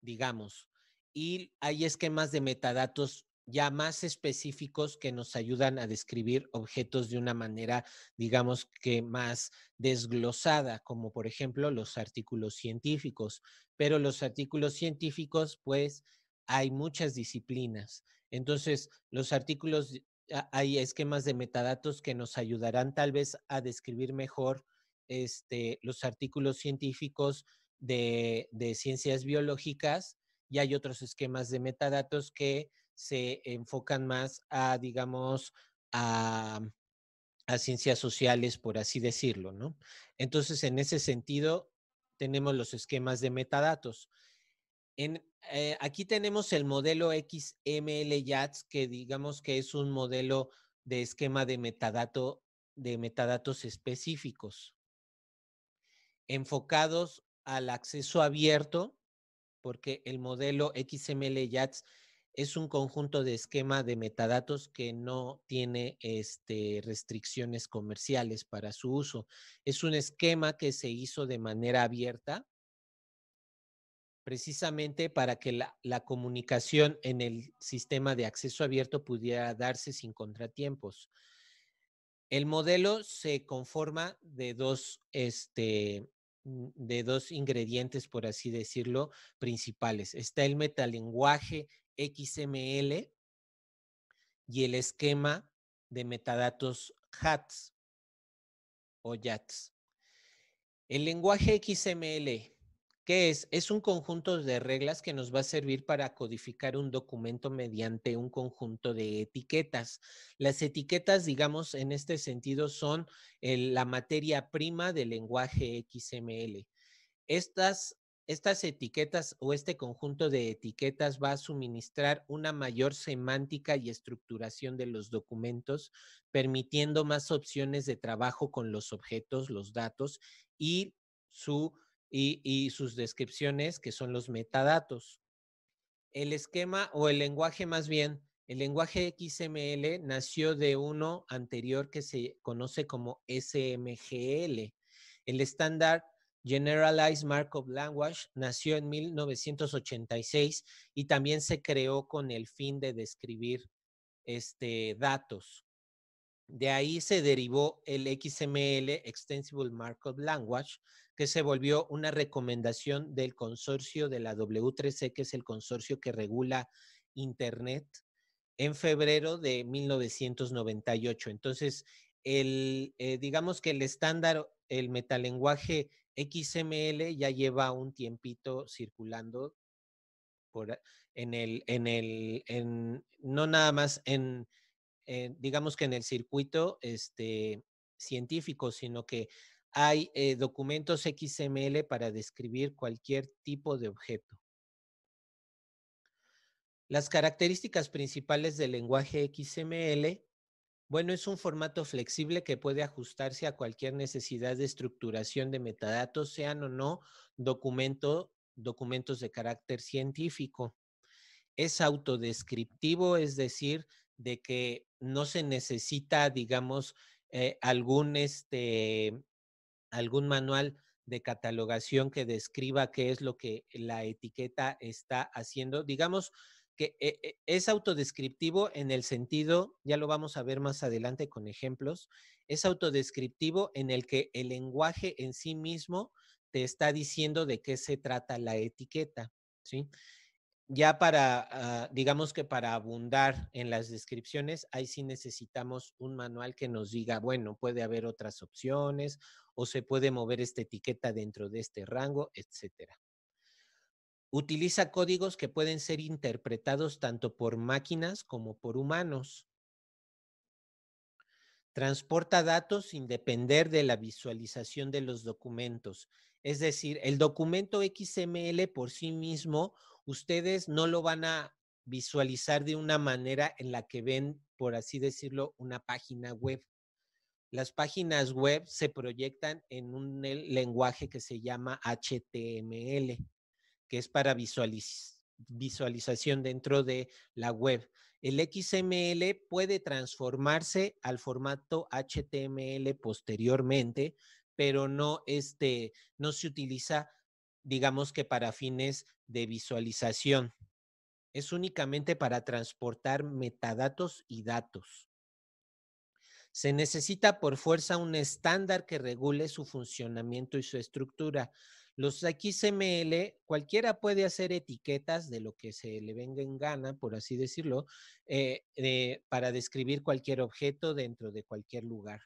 digamos. Y hay esquemas de metadatos ya más específicos que nos ayudan a describir objetos de una manera, digamos que más desglosada, como por ejemplo los artículos científicos. Pero los artículos científicos, pues, hay muchas disciplinas. Entonces, los artículos, ah, hay esquemas de metadatos que nos ayudarán tal vez a describir mejor este, los artículos científicos de, de ciencias biológicas y hay otros esquemas de metadatos que se enfocan más a, digamos, a, ciencias sociales, por así decirlo, ¿no? Entonces, en ese sentido, tenemos los esquemas de metadatos. En, eh, aquí tenemos el modelo XML YATS, que digamos que es un modelo de esquema de metadato, de metadatos específicos, enfocados al acceso abierto, porque el modelo XML YATS es un conjunto de esquema de metadatos que no tiene este, restricciones comerciales para su uso. Es un esquema que se hizo de manera abierta precisamente para que la, comunicación en el sistema de acceso abierto pudiera darse sin contratiempos. El modelo se conforma de dos, este, de dos ingredientes, por así decirlo, principales. Está el metalenguaje XML y el esquema de metadatos HATS o JATS. El lenguaje XML, ¿qué es? Es un conjunto de reglas que nos va a servir para codificar un documento mediante un conjunto de etiquetas. Las etiquetas, digamos, en este sentido son la materia prima del lenguaje XML. Estas estas etiquetas o este conjunto de etiquetas va a suministrar una mayor semántica y estructuración de los documentos, permitiendo más opciones de trabajo con los objetos, los datos y, su, y, sus descripciones, que son los metadatos. El esquema o el lenguaje más bien, el lenguaje XML nació de uno anterior que se conoce como SMGL. El estándar Generalized Markup Language nació en 1986 y también se creó con el fin de describir este, datos. De ahí se derivó el XML, Extensible Markup Language, que se volvió una recomendación del consorcio de la W3C, que es el consorcio que regula Internet, en febrero de 1998. Entonces, el, eh, digamos que el estándar, el metalenguaje XML ya lleva un tiempito circulando en el, en el, no nada más en, digamos que en el circuito este, científico, sino que hay eh, documentos XML para describir cualquier tipo de objeto. Las características principales del lenguaje XML bueno, es un formato flexible que puede ajustarse a cualquier necesidad de estructuración de metadatos, sean o no documentos de carácter científico. Es autodescriptivo, es decir, de que no se necesita, digamos, eh, algún, este, algún manual de catalogación que describa qué es lo que la etiqueta está haciendo. Digamos, que eh, eh, es autodescriptivo en el sentido, ya lo vamos a ver más adelante con ejemplos, es autodescriptivo en el que el lenguaje en sí mismo te está diciendo de qué se trata la etiqueta, ¿sí? Ya para, ah, digamos que para abundar en las descripciones, ahí sí necesitamos un manual que nos diga, bueno, puede haber otras opciones o se puede mover esta etiqueta dentro de este rango, etcétera. Utiliza códigos que pueden ser interpretados tanto por máquinas como por humanos. Transporta datos sin depender de la visualización de los documentos. Es decir, el documento XML por sí mismo, ustedes no lo van a visualizar de una manera en la que ven, por así decirlo, una página web. Las páginas web se proyectan en un lenguaje que se llama HTML que es para visualización dentro de la web. El XML puede transformarse al formato HTML posteriormente, pero no, este, no se utiliza, digamos que para fines de visualización. Es únicamente para transportar metadatos y datos. Se necesita por fuerza un estándar que regule su funcionamiento y su estructura. Los XML, cualquiera puede hacer etiquetas de lo que se le venga en gana, por así decirlo, eh, para describir cualquier objeto dentro de cualquier lugar.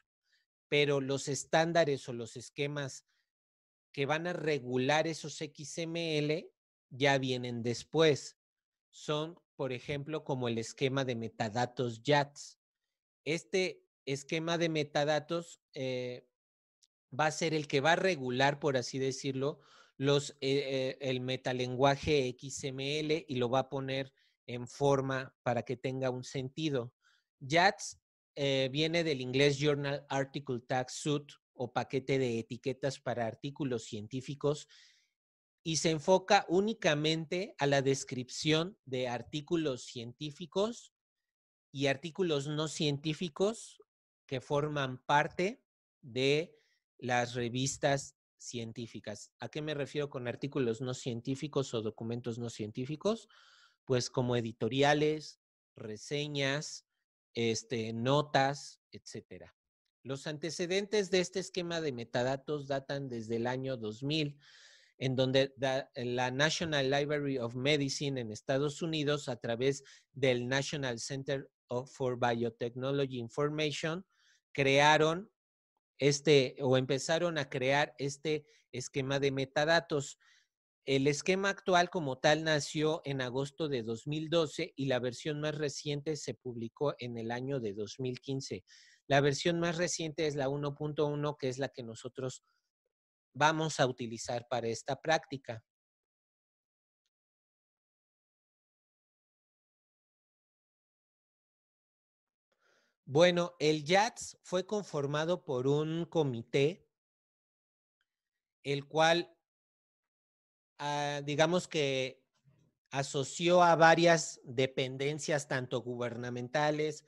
Pero los estándares o los esquemas que van a regular esos XML ya vienen después. Son, por ejemplo, como el esquema de metadatos JATS. Este esquema de metadatos eh, va a ser el que va a regular, por así decirlo, los, eh, eh, el metalenguaje XML y lo va a poner en forma para que tenga un sentido. JATS eh, viene del inglés Journal Article Tag Suit o paquete de etiquetas para artículos científicos y se enfoca únicamente a la descripción de artículos científicos y artículos no científicos que forman parte de las revistas científicas. ¿A qué me refiero con artículos no científicos o documentos no científicos? Pues como editoriales, reseñas, este, notas, etcétera. Los antecedentes de este esquema de metadatos datan desde el año 2000, en donde la National Library of Medicine en Estados Unidos, a través del National Center for Biotechnology Information, crearon este o empezaron a crear este esquema de metadatos. El esquema actual como tal nació en agosto de 2012 y la versión más reciente se publicó en el año de 2015. La versión más reciente es la 1.1, que es la que nosotros vamos a utilizar para esta práctica. Bueno, el YATS fue conformado por un comité, el cual, ah, digamos que asoció a varias dependencias, tanto gubernamentales,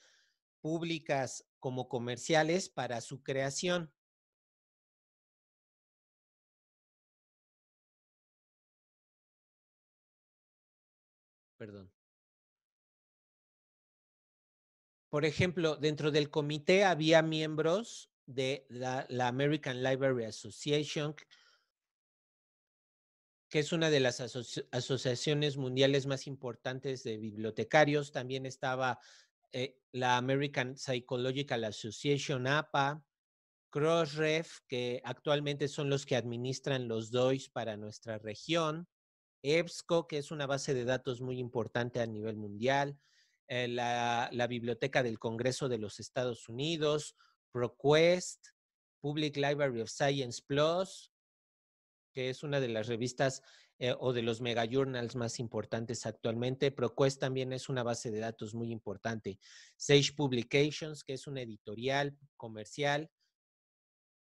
públicas como comerciales, para su creación. Perdón. por ejemplo, dentro del comité había miembros de la, American Library Association, que es una de las asociaciones mundiales más importantes de bibliotecarios. También estaba eh, la American Psychological Association, APA, Crossref, que actualmente son los que administran los DOIs para nuestra región, EBSCO, que es una base de datos muy importante a nivel mundial, eh, la, Biblioteca del Congreso de los Estados Unidos, ProQuest, Public Library of Science Plus, que es una de las revistas eh, o de los mega journals más importantes actualmente. ProQuest también es una base de datos muy importante. Sage Publications, que es una editorial comercial.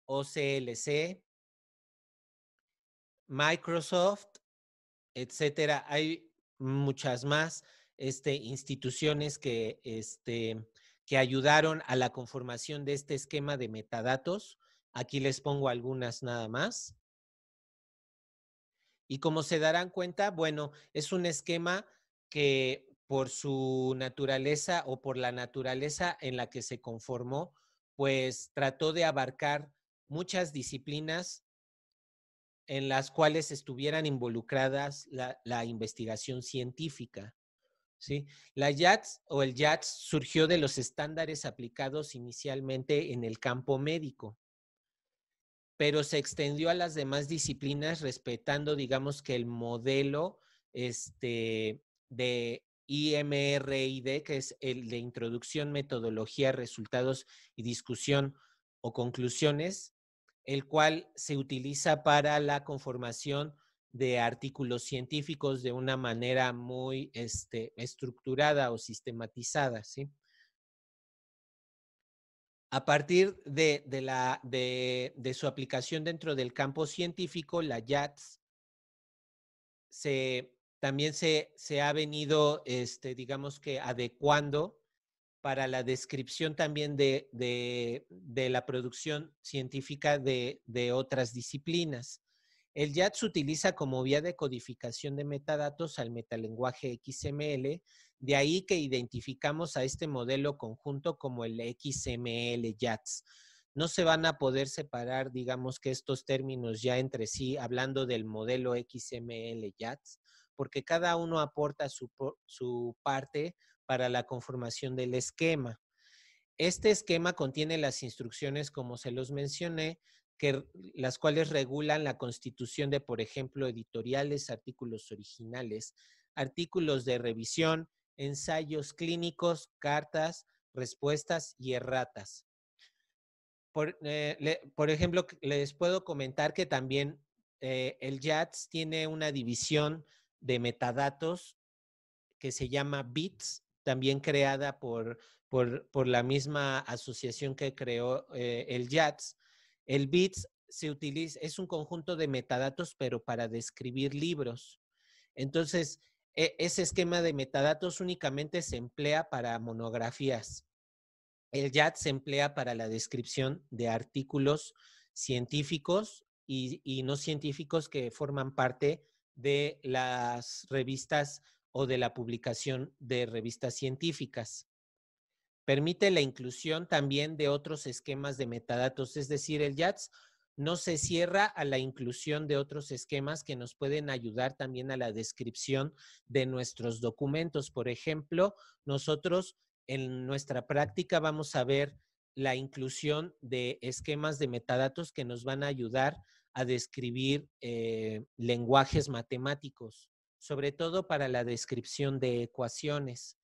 OCLC, Microsoft, etcétera. Hay muchas más. Este, instituciones este, que, ayudaron a la conformación de este esquema de metadatos. Aquí les pongo algunas nada más. Y como se darán cuenta, bueno, es un esquema que por su naturaleza o por la naturaleza en la que se conformó, pues trató de abarcar muchas disciplinas en las cuales estuvieran involucradas la investigación científica. La JATS o el YATS surgió de los estándares aplicados inicialmente en el campo médico, pero se extendió a las demás disciplinas respetando, digamos, que el modelo este, de IMRID, que es el de introducción, metodología, resultados y discusión o conclusiones, el cual se utiliza para la conformación de artículos científicos de una manera muy este, estructurada o sistematizada, ¿sí? A partir de, la, de, su aplicación dentro del campo científico, la YATS también se, ha venido, este, digamos que, adecuando para la descripción también de la producción científica de otras disciplinas. El JATS utiliza como vía de codificación de metadatos al metalenguaje XML, de ahí que identificamos a este modelo conjunto como el XML JATS. No se van a poder separar, digamos que estos términos ya entre sí, hablando del modelo XML JATS, porque cada uno aporta su, su parte para la conformación del esquema. Este esquema contiene las instrucciones, como se los mencioné, que, las cuales regulan la constitución de, por ejemplo, editoriales, artículos originales, artículos de revisión, ensayos clínicos, cartas, respuestas y erratas. Por, eh, ejemplo, les puedo comentar que también eh, el JATS tiene una división de metadatos que se llama BITS, también creada por, la misma asociación que creó eh, el JATS, el BITS se utiliza, es un conjunto de metadatos, pero para describir libros. Entonces, e, ese esquema de metadatos únicamente se emplea para monografías. El JAT se emplea para la descripción de artículos científicos y no científicos que forman parte de las revistas o de la publicación de revistas científicas permite la inclusión también de otros esquemas de metadatos, es decir, el JATS no se cierra a la inclusión de otros esquemas que nos pueden ayudar también a la descripción de nuestros documentos. Por ejemplo, nosotros en nuestra práctica vamos a ver la inclusión de esquemas de metadatos que nos van a ayudar a describir eh, lenguajes matemáticos, sobre todo para la descripción de ecuaciones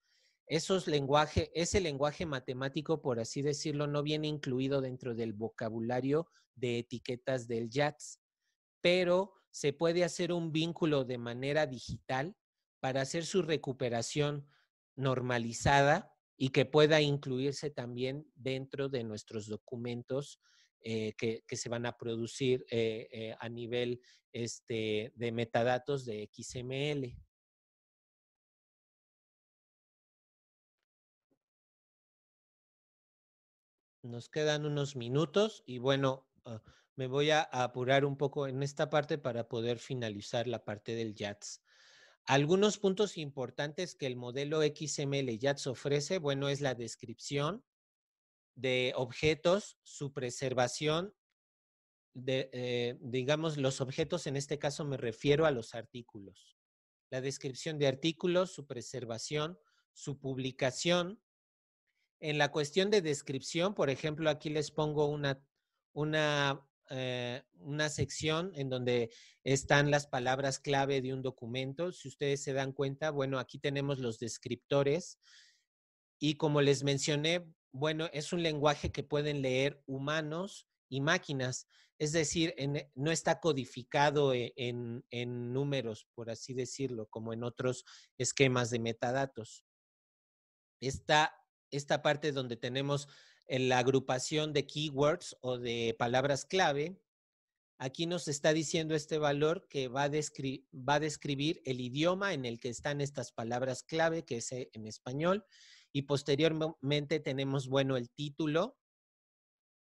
ese lenguaje matemático, por así decirlo, no viene incluido dentro del vocabulario de etiquetas del JATS, pero se puede hacer un vínculo de manera digital para hacer su recuperación normalizada y que pueda incluirse también dentro de nuestros documentos eh, que, se van a producir eh, eh, a nivel este, de metadatos de XML. Nos quedan unos minutos y bueno, ah, me voy a, apurar un poco en esta parte para poder finalizar la parte del JATS. Algunos puntos importantes que el modelo XML JATS ofrece, bueno, es la descripción de objetos, su preservación, eh, digamos, los objetos, en este caso me refiero a los artículos. La descripción de artículos, su preservación, su publicación, en la cuestión de descripción, por ejemplo, aquí les pongo una, una, eh, una sección en donde están las palabras clave de un documento. Si ustedes se dan cuenta, bueno, aquí tenemos los descriptores. Y como les mencioné, bueno, es un lenguaje que pueden leer humanos y máquinas. Es decir, no está codificado e, en, números, por así decirlo, como en otros esquemas de metadatos. Está esta parte donde tenemos eh, la agrupación de keywords o de palabras clave, aquí nos está diciendo este valor que va a, describir el idioma en el que están estas palabras clave, que es eh, en español, y posteriormente tenemos, bueno, el título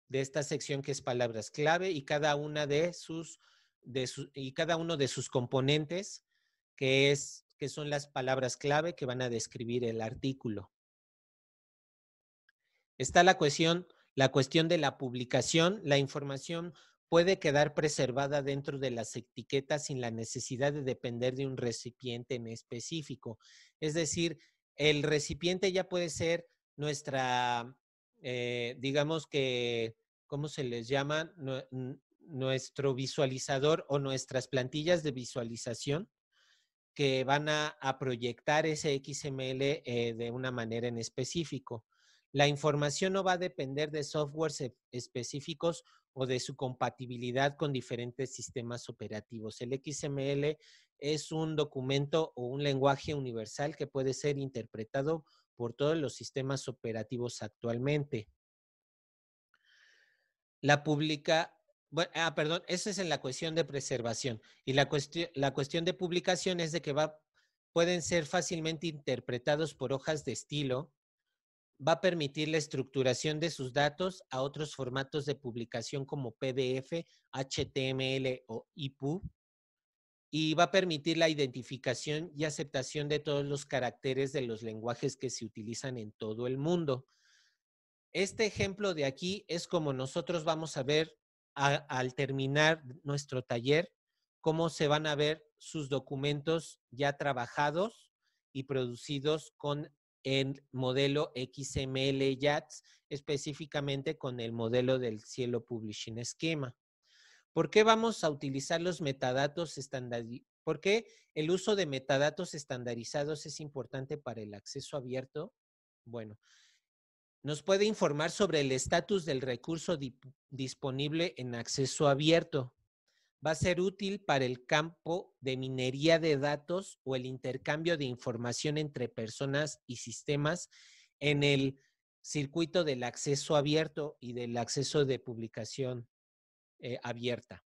de esta sección que es palabras clave y cada una de sus, y cada uno de sus componentes que es que son las palabras clave que van a describir el artículo. Está la cuestión, la cuestión de la publicación, la información puede quedar preservada dentro de las etiquetas sin la necesidad de depender de un recipiente en específico. Es decir, el recipiente ya puede ser nuestra, eh, digamos que, ¿cómo se les llama? nuestro visualizador o nuestras plantillas de visualización que van a, proyectar ese XML eh, de una manera en específico. La información no va a depender de softwares e, específicos o de su compatibilidad con diferentes sistemas operativos. El XML es un documento o un lenguaje universal que puede ser interpretado por todos los sistemas operativos actualmente. La pública, ah, perdón, eso es en la cuestión de preservación. Y la, cuestión, la cuestión de publicación es de que va, pueden ser fácilmente interpretados por hojas de estilo, va a permitir la estructuración de sus datos a otros formatos de publicación como PDF, HTML o ipu y va a permitir la identificación y aceptación de todos los caracteres de los lenguajes que se utilizan en todo el mundo. Este ejemplo de aquí es como nosotros vamos a ver al terminar nuestro taller, cómo se van a ver sus documentos ya trabajados y producidos con en modelo XML JATS, específicamente con el modelo del Cielo Publishing Schema. ¿Por qué vamos a utilizar los metadatos estandarizados? ¿Por qué el uso de metadatos estandarizados es importante para el acceso abierto? Bueno, nos puede informar sobre el estatus del recurso disponible en acceso abierto va a ser útil para el campo de minería de datos o el intercambio de información entre personas y sistemas en el circuito del acceso abierto y del acceso de publicación eh, abierta.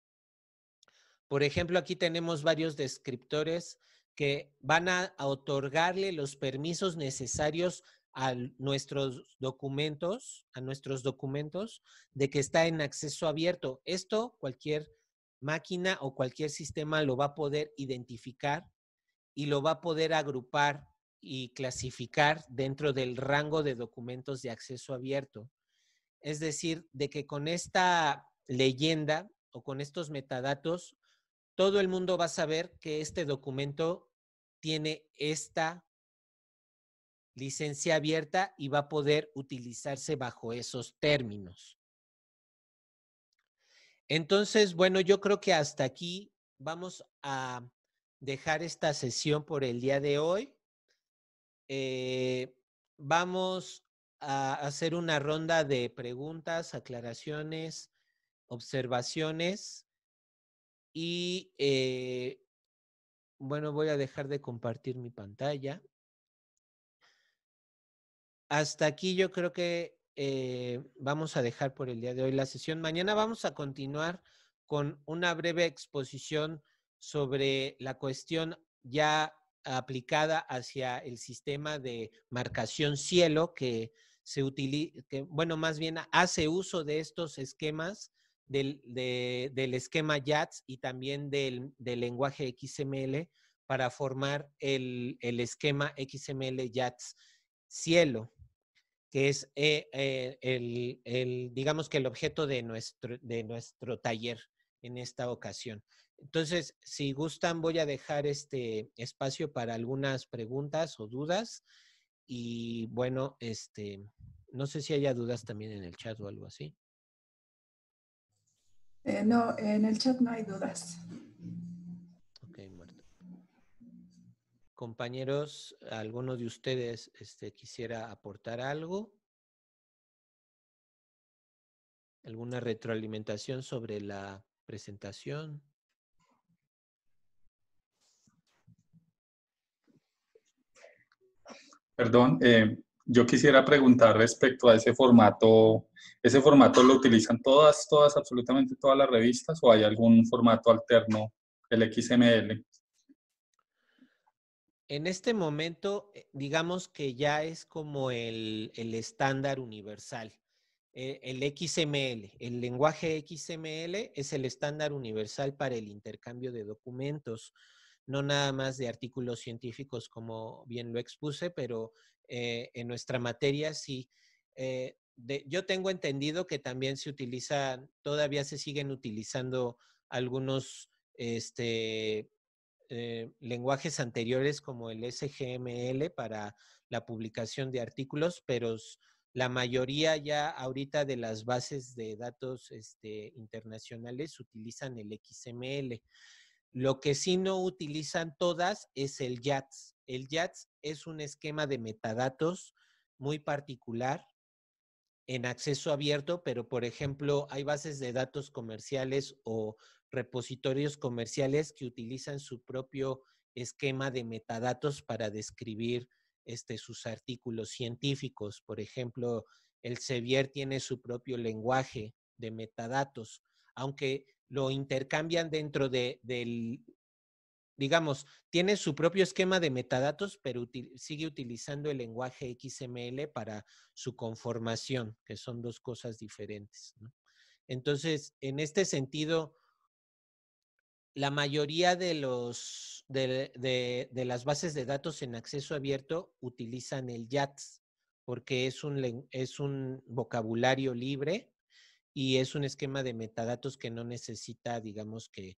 Por ejemplo, aquí tenemos varios descriptores que van a otorgarle los permisos necesarios a nuestros documentos, a nuestros documentos de que está en acceso abierto. Esto cualquier máquina o cualquier sistema lo va a poder identificar y lo va a poder agrupar y clasificar dentro del rango de documentos de acceso abierto. Es decir, de que con esta leyenda o con estos metadatos, todo el mundo va a saber que este documento tiene esta licencia abierta y va a poder utilizarse bajo esos términos. Entonces, bueno, yo creo que hasta aquí vamos a dejar esta sesión por el día de hoy. Eh, vamos a hacer una ronda de preguntas, aclaraciones, observaciones y eh, bueno, voy a dejar de compartir mi pantalla. Hasta aquí yo creo que eh, vamos a dejar por el día de hoy la sesión. Mañana vamos a continuar con una breve exposición sobre la cuestión ya aplicada hacia el sistema de marcación cielo que se utiliza, bueno, más bien hace uso de estos esquemas del, esquema JATS y también del, lenguaje XML para formar el, el esquema XML JATS cielo que es eh, eh, el, digamos que el objeto de nuestro, de nuestro taller en esta ocasión. Entonces, si gustan, voy a dejar este espacio para algunas preguntas o dudas. Y bueno, este, no sé si haya dudas también en el chat o algo así. Eh, no, en el chat no hay dudas. Compañeros, ¿alguno de ustedes este, quisiera aportar algo? ¿Alguna retroalimentación sobre la presentación? Perdón, eh, yo quisiera preguntar respecto a ese formato. ¿Ese formato lo utilizan todas, todas, absolutamente todas las revistas o hay algún formato alterno, el XML? En este momento, eh, digamos que ya es como el, estándar universal. Eh, el, XML, el lenguaje XML es el estándar universal para el intercambio de documentos, no nada más de artículos científicos como bien lo expuse, pero eh, en nuestra materia sí. yo tengo entendido que también se utiliza, todavía se siguen utilizando algunos este, eh, lenguajes anteriores como el SGML para la publicación de artículos, pero la mayoría ya ahorita de las bases de datos este, internacionales utilizan el XML. Lo que sí no utilizan todas es el JATS. El JATS es un esquema de metadatos muy particular en acceso abierto, pero por ejemplo hay bases de datos comerciales o repositorios comerciales que utilizan su propio esquema de metadatos para describir este, sus artículos científicos. Por ejemplo, el Sevier tiene su propio lenguaje de metadatos, aunque lo intercambian dentro de, del, digamos, tiene su propio esquema de metadatos, pero sigue utilizando el lenguaje XML para su conformación, que son dos cosas diferentes. Entonces, en este sentido, la mayoría de, los, de, las bases de datos en acceso abierto utilizan el JATS porque es un, es un vocabulario libre y es un esquema de metadatos que no necesita, digamos que,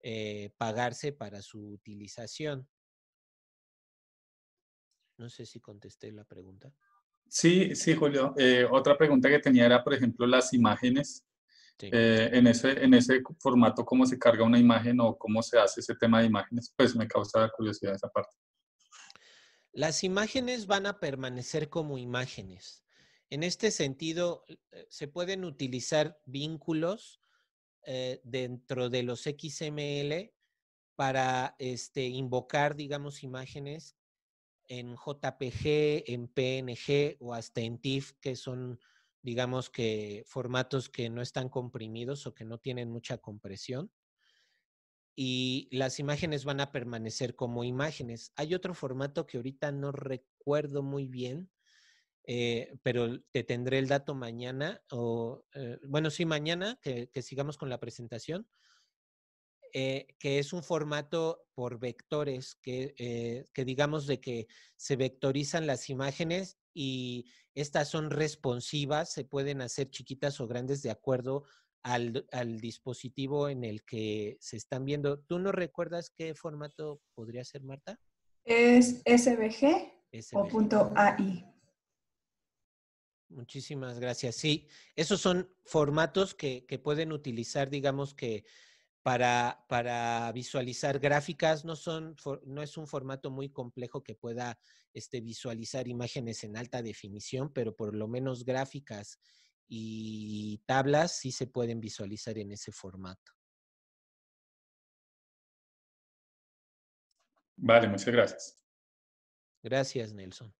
eh, pagarse para su utilización. No sé si contesté la pregunta. Sí, sí, Julio. Eh, otra pregunta que tenía era, por ejemplo, las imágenes. Eh, en, ese, en ese formato, cómo se carga una imagen o cómo se hace ese tema de imágenes, pues me causa curiosidad esa parte. Las imágenes van a permanecer como imágenes. En este sentido, eh, se pueden utilizar vínculos eh, dentro de los XML para este, invocar, digamos, imágenes en JPG, en PNG o hasta en TIFF, que son digamos que formatos que no están comprimidos o que no tienen mucha compresión. Y las imágenes van a permanecer como imágenes. Hay otro formato que ahorita no recuerdo muy bien, eh, pero te tendré el dato mañana, o eh, bueno, sí, mañana, que, sigamos con la presentación, eh, que es un formato por vectores, que digamos de que se vectorizan las imágenes y estas son responsivas, se pueden hacer chiquitas o grandes de acuerdo al, al, dispositivo en el que se están viendo. ¿Tú no recuerdas qué formato podría ser, Marta? Es SVG, o Muchísimas gracias. Sí, esos son formatos que, que pueden utilizar, digamos que para, visualizar gráficas. No, son, no es un formato muy complejo que pueda este, visualizar imágenes en alta definición, pero por lo menos gráficas y tablas sí se pueden visualizar en ese formato. Vale, muchas gracias. Gracias, Nelson.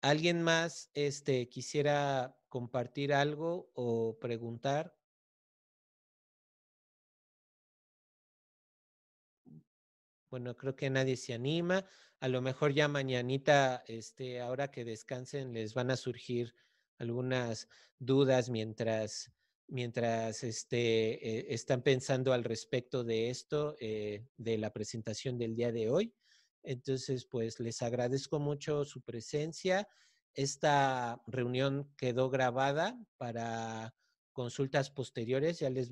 ¿Alguien más este, quisiera compartir algo o preguntar? bueno, creo que nadie se anima. A lo mejor ya mañanita, este, ahora que descansen, les van a surgir algunas dudas mientras, mientras este, e, están pensando al respecto de esto, eh, de la presentación del día de hoy. Entonces, pues les agradezco mucho su presencia. Esta reunión quedó grabada para consultas posteriores, ya les,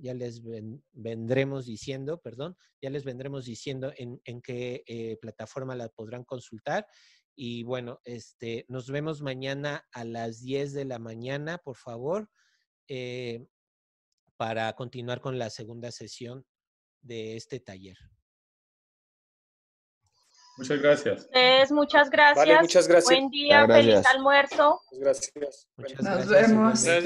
ya les vendremos diciendo, perdón, ya les vendremos diciendo en, qué eh, plataforma la podrán consultar. Y bueno, este, nos vemos mañana a las 10 de la mañana, por favor, eh, para continuar con la segunda sesión de este taller. Muchas gracias. muchas gracias. Buen día, feliz almuerzo. Gracias. Nos vemos.